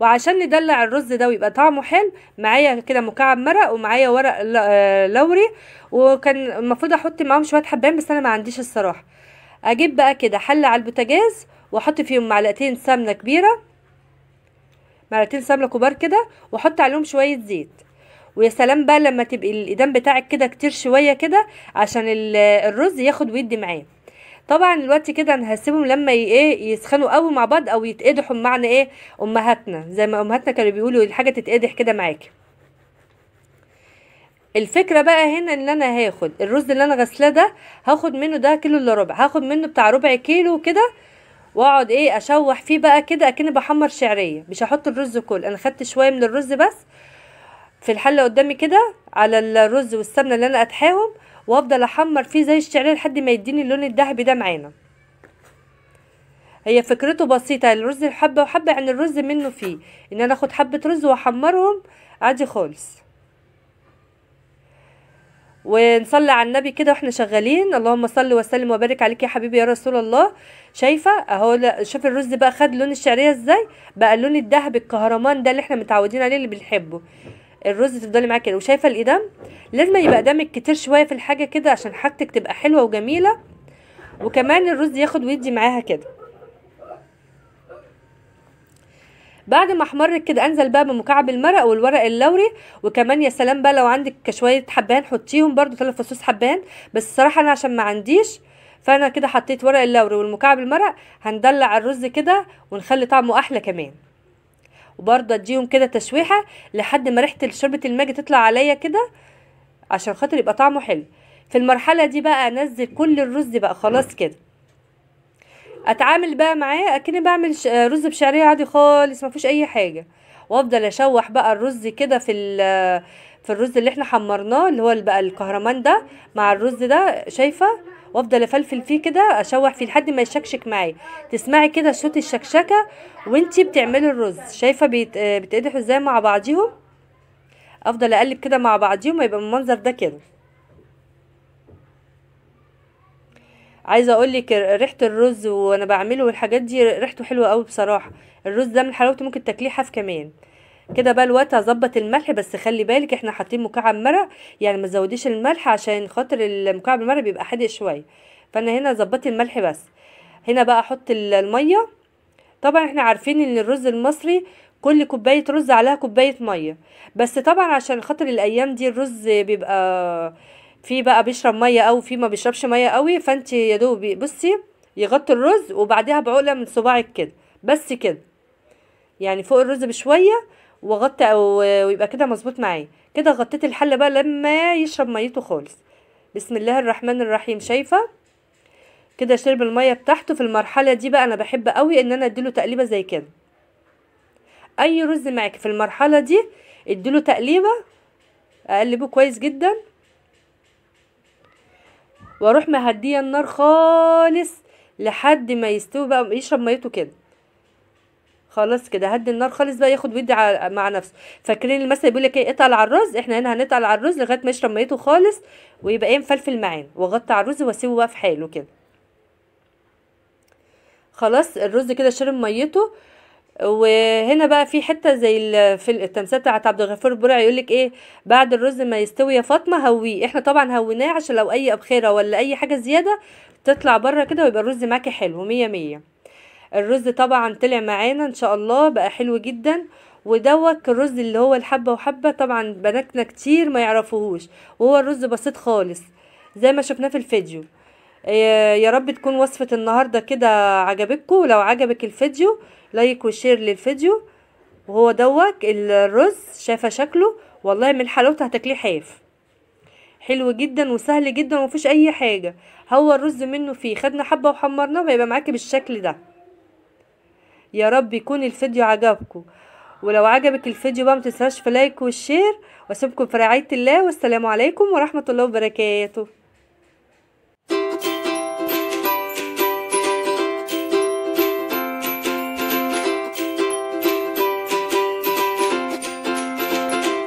وعشان ندلع الرز ده ويبقى طعمه حلو معايا كده مكعب مرق ومعايا ورق آه، لوري وكان المفروض احط معاهم شويه حبان بس انا ما عنديش الصراحه اجيب بقى كده حله على البوتاجاز واحط فيهم معلقتين سمنه كبيره معلقتين سمنه كبار كده واحط عليهم شويه زيت ويا سلام بقى لما تبقي الايدام بتاعك كده كتير شويه كده عشان الرز ياخد ويدي معاه طبعا الوقت كده انا هسيبهم لما ايه يسخنوا قوي مع بعض او يتقدحوا بمعنى ايه امهاتنا زي ما امهاتنا كانوا بيقولوا الحاجه تتقدح كده معاكي الفكره بقى هنا ان انا هاخد الرز اللي انا غسلاه ده هاخد منه ده كيلو الا ربع هاخد منه بتاع ربع كيلو كده واقعد ايه اشوح فيه بقى كده اكني بحمر شعريه مش هحط الرز كله انا خدت شويه من الرز بس في الحله قدامي كده على الرز والسمنه اللي انا قدحاهم وافضل احمر فيه زي الشعريه لحد ما يديني اللون الذهبي ده معانا هي فكرته بسيطه الرز حبه وحبه يعني الرز منه فيه ان انا اخد حبه رز واحمرهم عادي خالص ونصلي على النبي كده واحنا شغالين اللهم صل وسلم وبارك عليك يا حبيبي يا رسول الله شايفه اهو شوف الرز بقى خد لون الشعريه ازاي بقى اللون الذهبي الكهرمان ده اللي احنا متعودين عليه اللي بنحبه الرز تفضلي معاه كده وشايفه الايدام لازم يبقى دمك كتير شويه في الحاجه كده عشان حاجتك تبقى حلوه وجميله وكمان الرز ياخد ويدي معاها كده بعد ما احمرت كده انزل بقى بمكعب المرق والورق اللوري وكمان يا سلام بقى لو عندك شويه حبان حطيهم برده ثلاث فصوص حبان بس الصراحه انا عشان ما عنديش فانا كده حطيت ورق اللوري والمكعب المرق هندلع الرز كده ونخلي طعمه احلى كمان وبرضه اديهم كده تشويحه لحد ما ريحه شوربه الماجي تطلع عليا كده عشان خاطر يبقى طعمه حلو في المرحله دي بقى انزل كل الرز بقى خلاص كده اتعامل بقى معاه اكني بعمل رز بشعريه عادي خالص ما فيش اي حاجه وافضل اشوح بقى الرز كده في في الرز اللي احنا حمرناه اللي هو بقى الكهرمان ده مع الرز ده شايفه وافضل افلفل فيه كده اشوح فيه لحد ما يشكشك معايا تسمعي كده صوت الشكشكه وانتي بتعملي الرز شايفه بيت... آه، بتقدحوا ازاي مع بعضيهم افضل اقلب كده مع بعضيهم يبقى المنظر ده كده عايزه اقول لك ريحه الرز وانا بعمله والحاجات دي ريحته حلوه قوي بصراحه الرز ده من حلاوته ممكن تاكليه حاف كمان كده بقى الوقت هظبط الملح بس خلي بالك احنا حاطين مكعب مرق يعني ما تزوديش الملح عشان خاطر المكعب المرق بيبقى حادق شويه فانا هنا ظبطت الملح بس هنا بقى احط الميه طبعا احنا عارفين ان الرز المصري كل كوبايه رز عليها كوبايه ميه بس طبعا عشان خاطر الايام دي الرز بيبقى في بقى بيشرب ميه او في ما بيشربش ميه قوي فانت يا دوب بصي يغطي الرز وبعدها بعقله من صباعك كده بس كده يعني فوق الرز بشويه واغطي ويبقى كده مظبوط معايا كده غطيت الحله بقى لما يشرب ميته خالص بسم الله الرحمن الرحيم شايفه كده شرب الميه بتاعته في المرحله دي بقى انا بحب قوي ان انا اديله تقليبه زي كده اي رز معاكي في المرحله دي اديله تقليبه اقلبه كويس جدا واروح مهديه النار خالص لحد ما يستوي بقى يشرب ميته كده خلاص كده هدي النار خالص بقى ياخد ويدي مع نفسه فاكرين المثل بيقول لك ايه اطلع على الرز احنا هنا هنطلع على الرز لغايه ما يشرب ميته خالص ويبقى ايه مفلفل معانا واغطي على الرز واسيبه بقى في حاله كده خلاص الرز كده شرب ميته وهنا بقى في حته زي في التمثال بتاعت عبد الغفور البرع يقول لك ايه بعد الرز ما يستوي يا فاطمه هويه احنا طبعا هويناه عشان لو اي ابخره ولا اي حاجه زياده تطلع بره كده ويبقى الرز معاكي حلو مية مية الرز طبعا طلع معانا ان شاء الله بقى حلو جدا ودوك الرز اللي هو الحبة وحبة طبعا بناتنا كتير ما يعرفوهوش وهو الرز بسيط خالص زي ما شفناه في الفيديو آه، يا رب تكون وصفة النهاردة كده عجبتكم ولو عجبك الفيديو لايك وشير للفيديو وهو دوك الرز شايفة شكله والله من حلاوته هتاكليه حاف حلو جدا وسهل جدا ومفيش اي حاجة هو الرز منه فيه خدنا حبة وحمرناه بيبقى معاكي بالشكل ده يا رب يكون الفيديو عجبكم ولو عجبك الفيديو بقى متنساش في لايك والشير واسيبكم في رعايه الله والسلام عليكم ورحمه الله وبركاته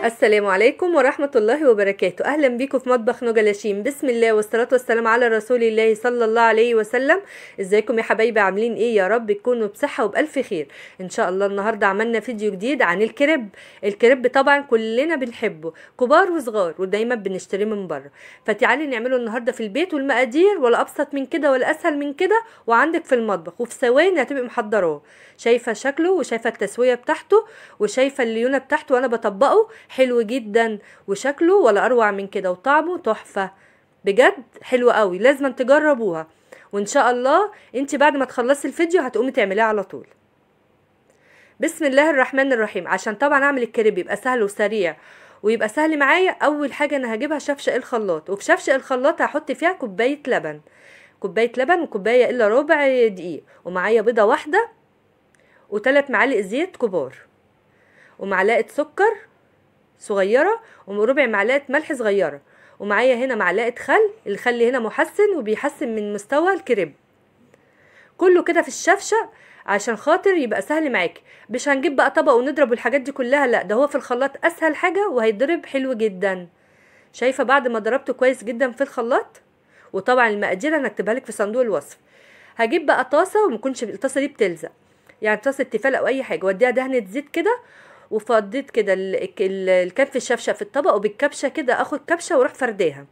السلام عليكم ورحمة الله وبركاته أهلا بيكم في مطبخ نوجا لاشين بسم الله والصلاة والسلام على رسول الله صلى الله عليه وسلم ازيكم يا حبايبي عاملين ايه يا رب تكونوا بصحة وبألف خير ان شاء الله النهاردة عملنا فيديو جديد عن الكريب الكريب طبعا كلنا بنحبه كبار وصغار ودايما بنشتريه من بره فتعالي نعمله النهاردة في البيت والمقادير ولا أبسط من كده ولا أسهل من كده وعندك في المطبخ وفي ثواني هتبقي محضراه شايفة شكله وشايفة التسوية بتاعته وشايفة الليونة بتاعته وأنا بطبقه حلو جدا وشكله ولا اروع من كده وطعمه تحفه بجد حلو قوي لازم تجربوها وان شاء الله انت بعد ما تخلصي الفيديو هتقومي تعمليها على طول بسم الله الرحمن الرحيم عشان طبعا اعمل الكريب يبقى سهل وسريع ويبقى سهل معايا اول حاجه انا هجيبها شفشق الخلاط وفي شفشق الخلاط هحط فيها كوبايه لبن كوبايه لبن وكوبايه الا ربع دقيق ومعايا بيضه واحده وثلاث معالق زيت كبار ومعلقه سكر صغيره وربع معلقه ملح صغيره ومعايا هنا معلقه خل الخل هنا محسن وبيحسن من مستوى الكريب كله كده في الشفشه عشان خاطر يبقى سهل معاكي مش هنجيب بقى طبق ونضرب والحاجات دي كلها لا ده هو في الخلاط اسهل حاجه وهيضرب حلو جدا شايفه بعد ما ضربته كويس جدا في الخلاط وطبعا المقادير انا لك في صندوق الوصف هجيب بقى طاسه وما تكونش الطاسه دي بتلزق يعني طاسه تفال او اي حاجه واديها دهنه زيت كده وفضيت كده الكف الشفشه في الطبق وبالكبشه كده اخد كبشه واروح فرداها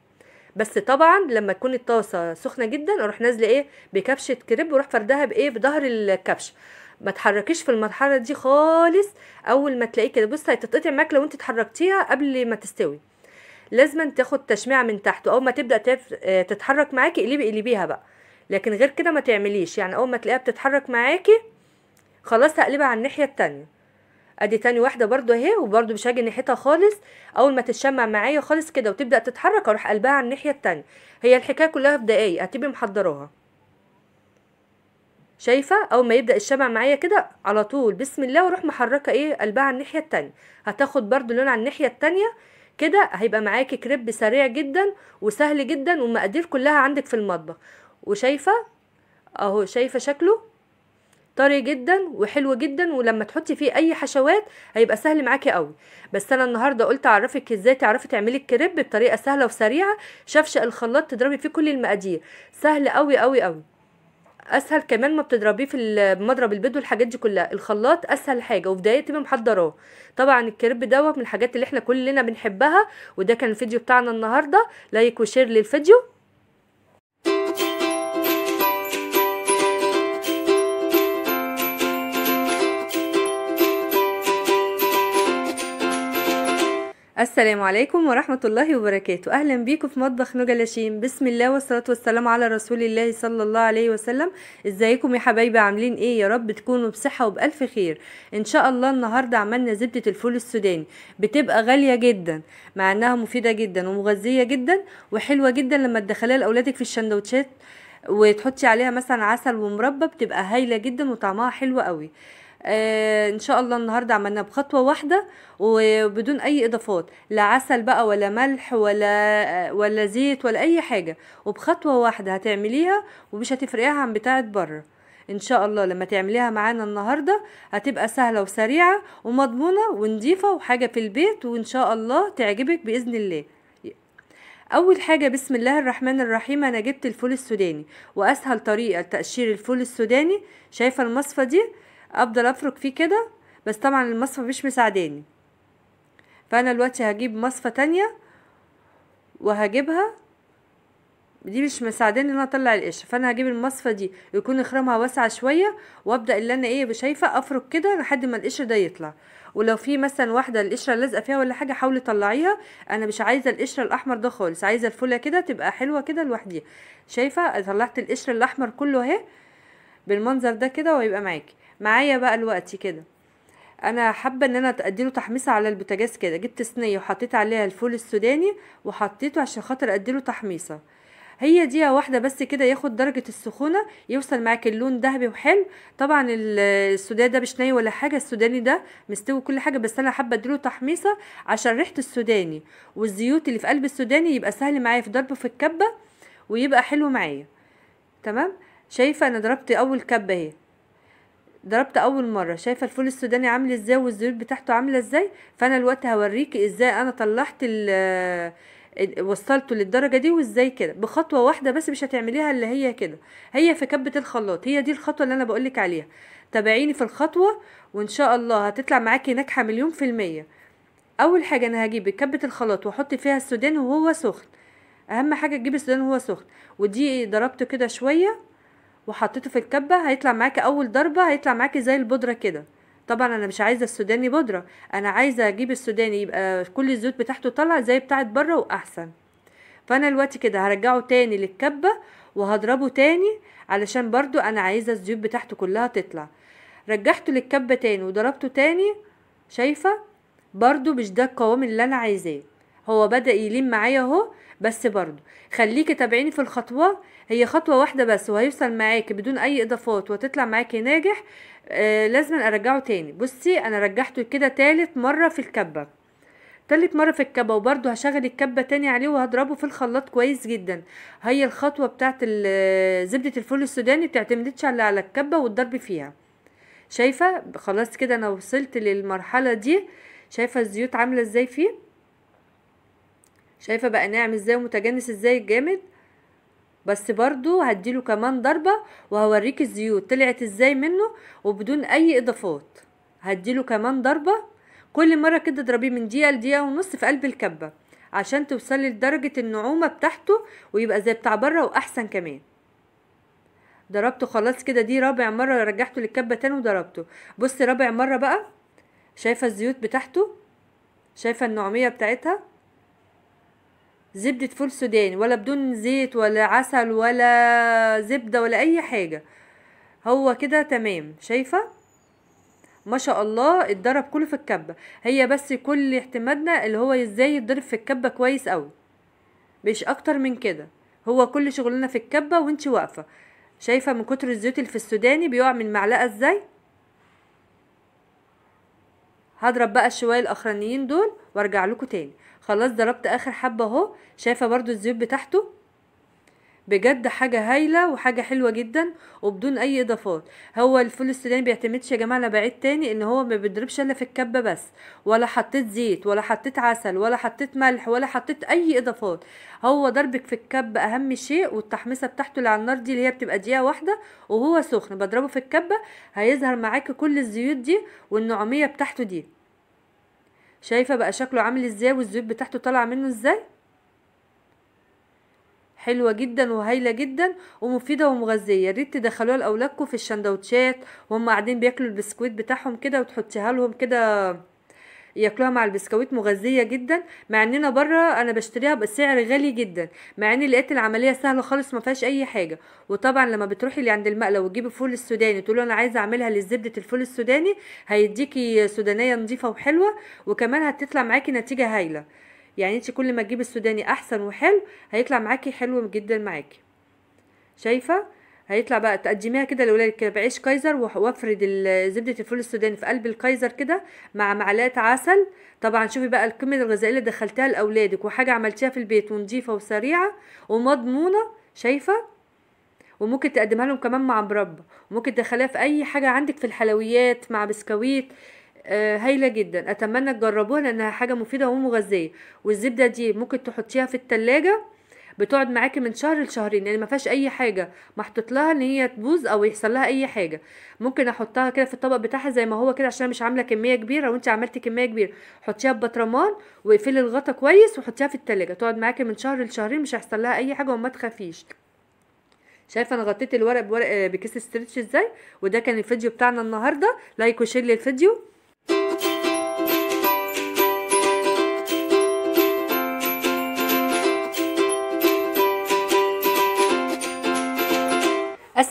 بس طبعا لما تكون الطاسه سخنه جدا اروح نازله ايه بكبشه كريب واروح فردها بايه بظهر الكبشه ما تحركيش في المرحله دي خالص اول ما تلاقيه كده بص هتتقطع معاك لو انت اتحركتيها قبل ما تستوي لازم تاخد تشميعه من تحت واول ما تبدا آه، تتحرك معاكي اقلبي اقلبيها بقى لكن غير كده ما تعمليش يعني اول ما تلاقيها بتتحرك معاكي خلاص هقلبها على الناحيه التانية ادي تاني واحده برده اهي وبرده مش هاجي ناحيتها خالص اول ما تتشمع معايا خالص كده وتبدا تتحرك اروح قلبها على الناحيه التانيه هي الحكايه كلها في دقايق هتبقي محضراها شايفه اول ما يبدا الشمع معايا كده على طول بسم الله واروح محركه ايه قلبها على الناحيه التانيه هتاخد برده لون على الناحيه التانيه كده هيبقى معاكي كريب سريع جدا وسهل جدا والمقادير كلها عندك في المطبخ وشايفه اهو شايفه شكله طري جدا وحلو جدا ولما تحطي فيه اي حشوات هيبقى سهل معاكي قوي بس انا النهارده قلت اعرفك ازاي تعرفي تعملي الكريب بطريقه سهله وسريعه شفشق الخلاط تضربي فيه كل المقادير سهل قوي قوي قوي اسهل كمان ما بتضربيه في مضرب البيض والحاجات دي كلها الخلاط اسهل حاجه وفي دقايق تبقى محضراه طبعا الكريب دوت من الحاجات اللي احنا كلنا بنحبها وده كان الفيديو بتاعنا النهارده لايك وشير للفيديو السلام عليكم ورحمة الله وبركاته أهلا بيكم في مطبخ نجا لاشين بسم الله والصلاة والسلام على رسول الله صلى الله عليه وسلم ازيكم يا حبايبي عاملين ايه يا رب تكونوا بصحة وبألف خير ان شاء الله النهاردة عملنا زبدة الفول السوداني بتبقى غالية جدا مع انها مفيدة جدا ومغذية جدا وحلوة جدا لما تدخليها لأولادك في الشندوتشات وتحطي عليها مثلا عسل ومربى بتبقى هايلة جدا وطعمها حلو قوي آه، ان شاء الله النهارده عملنا بخطوه واحده وبدون اي اضافات لا عسل بقى ولا ملح ولا آه، ولا زيت ولا اي حاجه وبخطوه واحده هتعمليها ومش هتفرقيها عن بتاعه بره ان شاء الله لما تعمليها معانا النهارده هتبقى سهله وسريعه ومضمونه ونضيفه وحاجه في البيت وان شاء الله تعجبك باذن الله اول حاجه بسم الله الرحمن الرحيم انا جبت الفول السوداني واسهل طريقه لتقشير الفول السوداني شايفه المصفه دي افضل افرك فيه كده بس طبعا المصفى مش مساعداني فانا دلوقتي هجيب مصفى تانية وهجيبها دي مش مساعداني ان انا اطلع القشره فانا هجيب المصفى دي يكون اخرامها واسعه شويه وابدا اللي انا ايه بشايفه افرك كده لحد ما القشر ده يطلع ولو في مثلا واحده القشره لازقه فيها ولا حاجه حاولي طلعيها انا مش عايزه القشره الاحمر ده خالص عايزه الفوله كده تبقى حلوه كده لوحديها شايفه طلعت القشر الاحمر كله اهي بالمنظر ده كده وهيبقى معاكي معايا بقى الوقت كده انا حابه ان انا اديله تحميصه على البوتاجاز كده جبت صينيه وحطيت عليها الفول السوداني وحطيته عشان خاطر اديله تحميصه هي دي واحده بس كده ياخد درجه السخونه يوصل معاك اللون ذهبي وحلو طبعا السوداني ده مش ني ولا حاجه السوداني ده مستوي كل حاجه بس انا حابه اديله تحميصه عشان ريحه السوداني والزيوت اللي في قلب السوداني يبقى سهل معايا في ضربه في الكبه ويبقى حلو معايا تمام شايفه انا ضربت اول كبه اهي ضربت اول مره شايفه الفول السوداني عامل ازاي والزيوت بتاعته عامله ازاي فانا دلوقتي هوريكي ازاي انا طلعت وصلته للدرجه دي وازاي كده بخطوه واحده بس مش هتعمليها اللي هي كده هي في كبه الخلاط هي دي الخطوه اللي انا بقولك عليها تابعيني في الخطوه وان شاء الله هتطلع معاكي ناجحه مليون في الميه اول حاجه انا هجيب كبه الخلاط واحط فيها السوداني وهو سخن اهم حاجه تجيبي السوداني وهو سخن ودي ضربته كده شويه وحطيته في الكبه هيطلع معاكي اول ضربه هيطلع معاكي زي البودره كده طبعا انا مش عايزه السوداني بودره انا عايزه اجيب السوداني يبقى كل الزيوت بتاعته طالعه زي بتاعه بره واحسن فانا دلوقتي كده هرجعه تاني للكبه وهضربه تاني علشان برضو انا عايزه الزيوت بتاعته كلها تطلع رجعته للكبه تاني وضربته تاني شايفه برضو مش ده القوام اللي انا عايزاه هو بدا يلين معايا اهو بس برضو خليكي تابعيني في الخطوه هي خطوه واحده بس وهيوصل معاكي بدون اي اضافات وتطلع معاكي ناجح آه لازم ارجعه تاني بصي انا رجحته كده تالت مره في الكبه تالت مرة في الكبة وبرده هشغل الكبة تاني عليه وهضربه في الخلاط كويس جدا هي الخطوة بتاعت آه، زبدة الفول السوداني بتعتمدتش على على الكبة والضرب فيها شايفة خلاص كده انا وصلت للمرحلة دي شايفة الزيوت عاملة ازاي فيه شايفة بقى ناعم ازاي ومتجانس ازاي جامد بس برضو هديله كمان ضربة وهوريك الزيوت طلعت ازاي منه وبدون اي اضافات هديله كمان ضربة كل مرة كده اضربيه من دقيقة لدقيقة ونص في قلب الكبة عشان توصلي لدرجة النعومة بتاعته ويبقى زي بتاع بره واحسن كمان ضربته خلاص كده دي رابع مرة رجعته للكبة تاني وضربته بصي رابع مرة بقى شايفة الزيوت بتاعته شايفة النعومية بتاعتها زبدة فول سوداني ولا بدون زيت ولا عسل ولا زبدة ولا اي حاجة هو كده تمام شايفة ما شاء الله اتضرب كله في الكبة هي بس كل اعتمادنا اللي هو ازاي يتضرب في الكبة كويس قوي مش اكتر من كده هو كل شغلنا في الكبة وانت واقفة شايفة من كتر الزيوت اللي في السوداني بيقع من معلقة ازاي هضرب بقى الشوية الاخرانيين دول وارجع لكم تاني خلاص ضربت اخر حبة اهو شايفة برضو الزيوت بتاعته بجد حاجة هايلة وحاجة حلوة جدا وبدون اي اضافات هو الفول السوداني بيعتمدش يا جماعة على بعيد تاني ان هو ما بيضربش الا في الكبة بس ولا حطيت زيت ولا حطيت عسل ولا حطيت ملح ولا حطيت اي اضافات هو ضربك في الكبة اهم شيء والتحميصة بتاعته اللي على النار دي اللي هي بتبقى دقيقة واحدة وهو سخن بضربه في الكبة هيظهر معاكي كل الزيوت دي والنعومية بتاعته دي شايفه بقى شكله عامل ازاي والزيوت بتاعته طالعه منه ازاي حلوة جدا وهايلة جدا ومفيدة ومغذية يا ريت تدخلوها لأولادكم في الشندوتشات وهم قاعدين بياكلوا البسكويت بتاعهم كده وتحطيها لهم كده ياكلوها مع البسكويت مغذيه جدا مع اننا بره انا بشتريها بسعر غالي جدا مع اني لقيت العمليه سهله خالص ما فيهاش اي حاجه وطبعا لما بتروحي اللي عند المقله وتجيبي فول السوداني تقولي انا عايزه اعملها للزبده الفول السوداني هيديكي سودانيه نظيفه وحلوه وكمان هتطلع معاكي نتيجه هايله يعني انت كل ما تجيبي السوداني احسن وحلو هيطلع معاكي حلو جدا معاكي شايفه هيطلع بقى تقدميها كده لولادك كده بعيش كايزر وافرد زبده الفول السوداني في قلب الكايزر كده مع معلقه عسل طبعا شوفي بقى القيمه الغذائيه اللي دخلتها لاولادك وحاجه عملتيها في البيت ونضيفه وسريعه ومضمونه شايفه وممكن تقدمها لهم كمان مع مربى وممكن تدخليها في اي حاجه عندك في الحلويات مع بسكويت آه، هايله جدا اتمنى تجربوها لانها حاجه مفيده ومغذيه والزبده دي ممكن تحطيها في التلاجة بتقعد معاكي من شهر لشهرين يعني ما فيهاش اي حاجه محطوط لها ان هي تبوظ او يحصل لها اي حاجه ممكن احطها كده في الطبق بتاعها زي ما هو كده عشان مش عامله كميه كبيره وانت عملتي كميه كبيره حطيها ببطرمان واقفلي الغطا كويس وحطيها في التلاجة تقعد معاكي من شهر لشهرين مش هيحصل لها اي حاجه وما تخافيش شايفه انا غطيت الورق بورق آه، بكيس ستريتش ازاي وده كان الفيديو بتاعنا النهارده لايك وشير للفيديو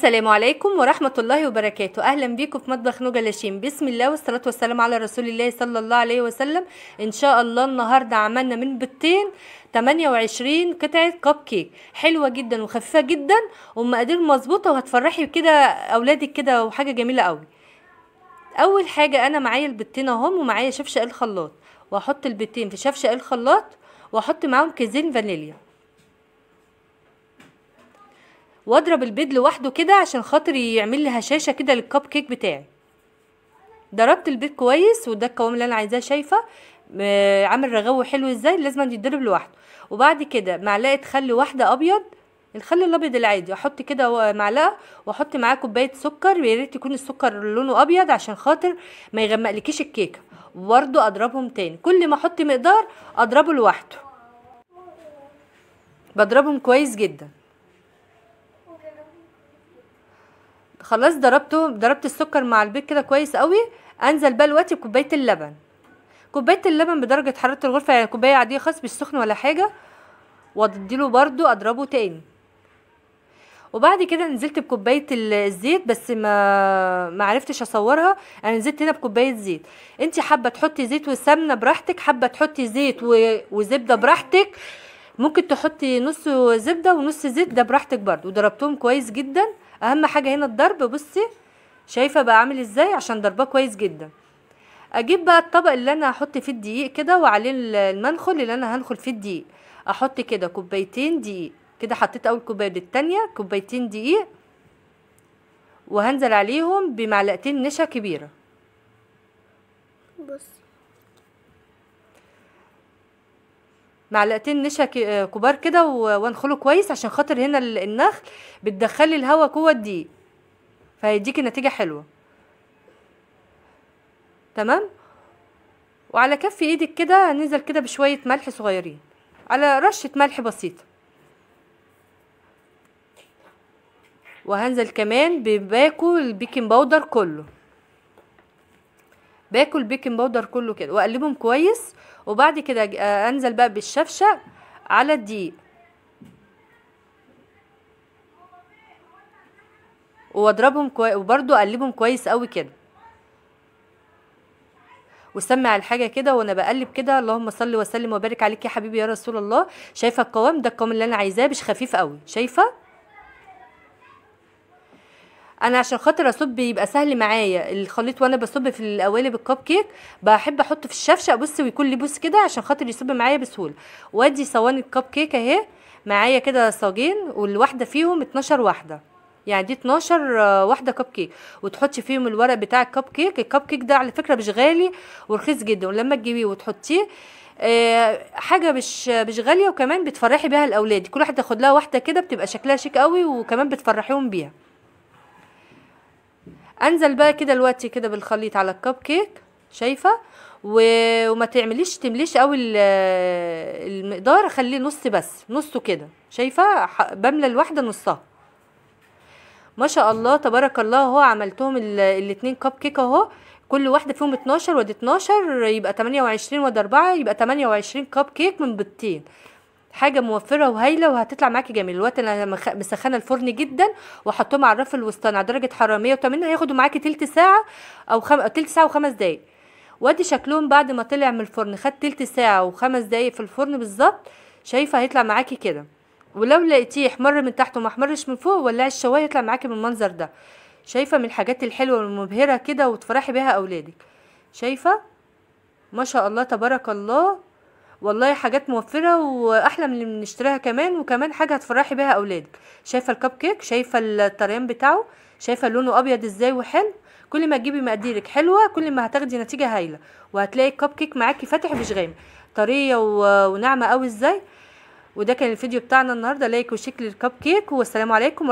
السلام عليكم ورحمة الله وبركاته أهلا بكم في مطبخ نوجة لاشين بسم الله والصلاة والسلام على رسول الله صلى الله عليه وسلم إن شاء الله النهاردة عملنا من بيضتين 28 قطعة كب كيك حلوة جدا وخفيفة جدا ومقادير مظبوطة وهتفرحي كده أولادك كده وحاجة جميلة قوي أول حاجة أنا معايا البيضتين أهم ومعايا شفشق الخلاط وأحط البيضتين في شفشق الخلاط وأحط معاهم كيزين فانيليا واضرب البيض لوحده كده عشان خاطر يعمل لي هشاشه كده للكب كيك بتاعي ضربت البيض كويس وده القوام اللي انا عايزاه شايفه آه، عامل رغوه حلو ازاي لازم يتضرب لوحده وبعد كده معلقه خل واحده ابيض الخل الابيض العادي احط كده معلقه واحط معاه كوبايه سكر يا ريت يكون السكر لونه ابيض عشان خاطر ما يغمقلكيش الكيكه وبرده اضربهم تاني كل ما احط مقدار اضربه لوحده بضربهم كويس جدا خلاص ضربته ضربت السكر مع البيض كده كويس قوي انزل بقى دلوقتي بكوبايه اللبن كوبايه اللبن بدرجه حراره الغرفه يعني كوبايه عاديه خالص مش سخن ولا حاجه واديله برضو اضربه تاني وبعد كده نزلت بكوبايه الزيت بس ما ما عرفتش اصورها انا نزلت هنا بكوبايه زيت انت حابه تحطي زيت وسمنه براحتك حابه تحطي زيت و... وزبده براحتك ممكن تحطي نص زبده ونص زيت ده براحتك برده وضربتهم كويس جدا اهم حاجه هنا الضرب بصي شايفه بقى عامل ازاي عشان ضرباه كويس جدا اجيب بقى الطبق اللي انا هحط فيه الدقيق كده وعليه المنخل اللي انا هنخل فيه الدقيق احط كده كوبايتين دقيق كده حطيت اول كوبايه للتانيه كوبايتين دقيق وهنزل عليهم بمعلقتين نشا كبيره بصي معلقتين نشا آه، كبار كده وانخله كويس عشان خاطر هنا النخل بتدخلي الهواء جوه الدقيق فهيديكي نتيجه حلوه تمام وعلى كف ايدك كده هننزل كده بشويه ملح صغيرين على رشه ملح بسيطه وهنزل كمان بباكو البيكنج باودر كله باكل بيكنج باودر كله كده واقلبهم كويس وبعد كده آه، انزل بقى بالشفشه على الدقيق واضربهم كويس وبرده اقلبهم كويس قوي كده وسمع الحاجه كده وانا بقلب كده اللهم صل وسلم وبارك عليك يا حبيبي يا رسول الله شايفه القوام ده القوام اللي انا عايزاه مش خفيف قوي شايفه انا عشان خاطر اصب يبقى سهل معايا الخليط وانا بصب في القوالب الكب كيك بحب احطه في الشفشه بص ويكون لي بص كده عشان خاطر يصب معايا بسهوله وادي صواني الكب كيك اهي معايا كده صاجين والواحده فيهم 12 واحده يعني دي 12 آه، واحده كب كيك وتحطي فيهم الورق بتاع الكب كيك الكب كيك ده على فكره مش غالي ورخيص جدا ولما تجيبيه وتحطيه آه، حاجه مش مش غاليه وكمان بتفرحي بيها الاولاد كل واحده تاخد لها واحده كده بتبقى شكلها شيك قوي وكمان بتفرحيهم بيها انزل بقى كده دلوقتي كده بالخليط على الكب كيك شايفه و... وما تعمليش تمليش قوي المقدار خليه نص بس نصه كده شايفه بملى الواحده نصها ما شاء الله تبارك الله اهو عملتهم الاتنين كب كيك اهو كل واحده فيهم 12 ودي 12 يبقى 28 ودي 4 يبقى 28 كب كيك من بيضتين حاجه موفره وهايله وهتطلع معاكي جميل دلوقتي انا مسخنه الفرن جدا وحطهم على الرف الوسطاني على درجه حراره 180 هياخدوا معاكي تلت ساعه او خم... تلت ساعه وخمس دقايق وادي شكلهم بعد ما طلع من الفرن خد تلت ساعه وخمس دقايق في الفرن بالظبط شايفه هيطلع معاكي كده ولو لقيتيه احمر من تحت وما احمرش من فوق ولعي الشوايه يطلع معاكي بالمنظر ده شايفه من الحاجات الحلوه والمبهره كده وتفرحي بيها اولادك شايفه ما شاء الله تبارك الله والله حاجات موفره واحلى من اللي بنشتريها كمان وكمان حاجه هتفرحي بيها اولادك شايفه الكب كيك شايفه الطريان بتاعه شايفه لونه ابيض ازاي وحلو كل ما تجيبي مقاديرك حلوه كل ما هتاخدي نتيجه هايله وهتلاقي الكب كيك معاكي فاتح مش غامق طريه وناعمه أوي ازاي وده كان الفيديو بتاعنا النهارده لايك وشكل الكب كيك والسلام عليكم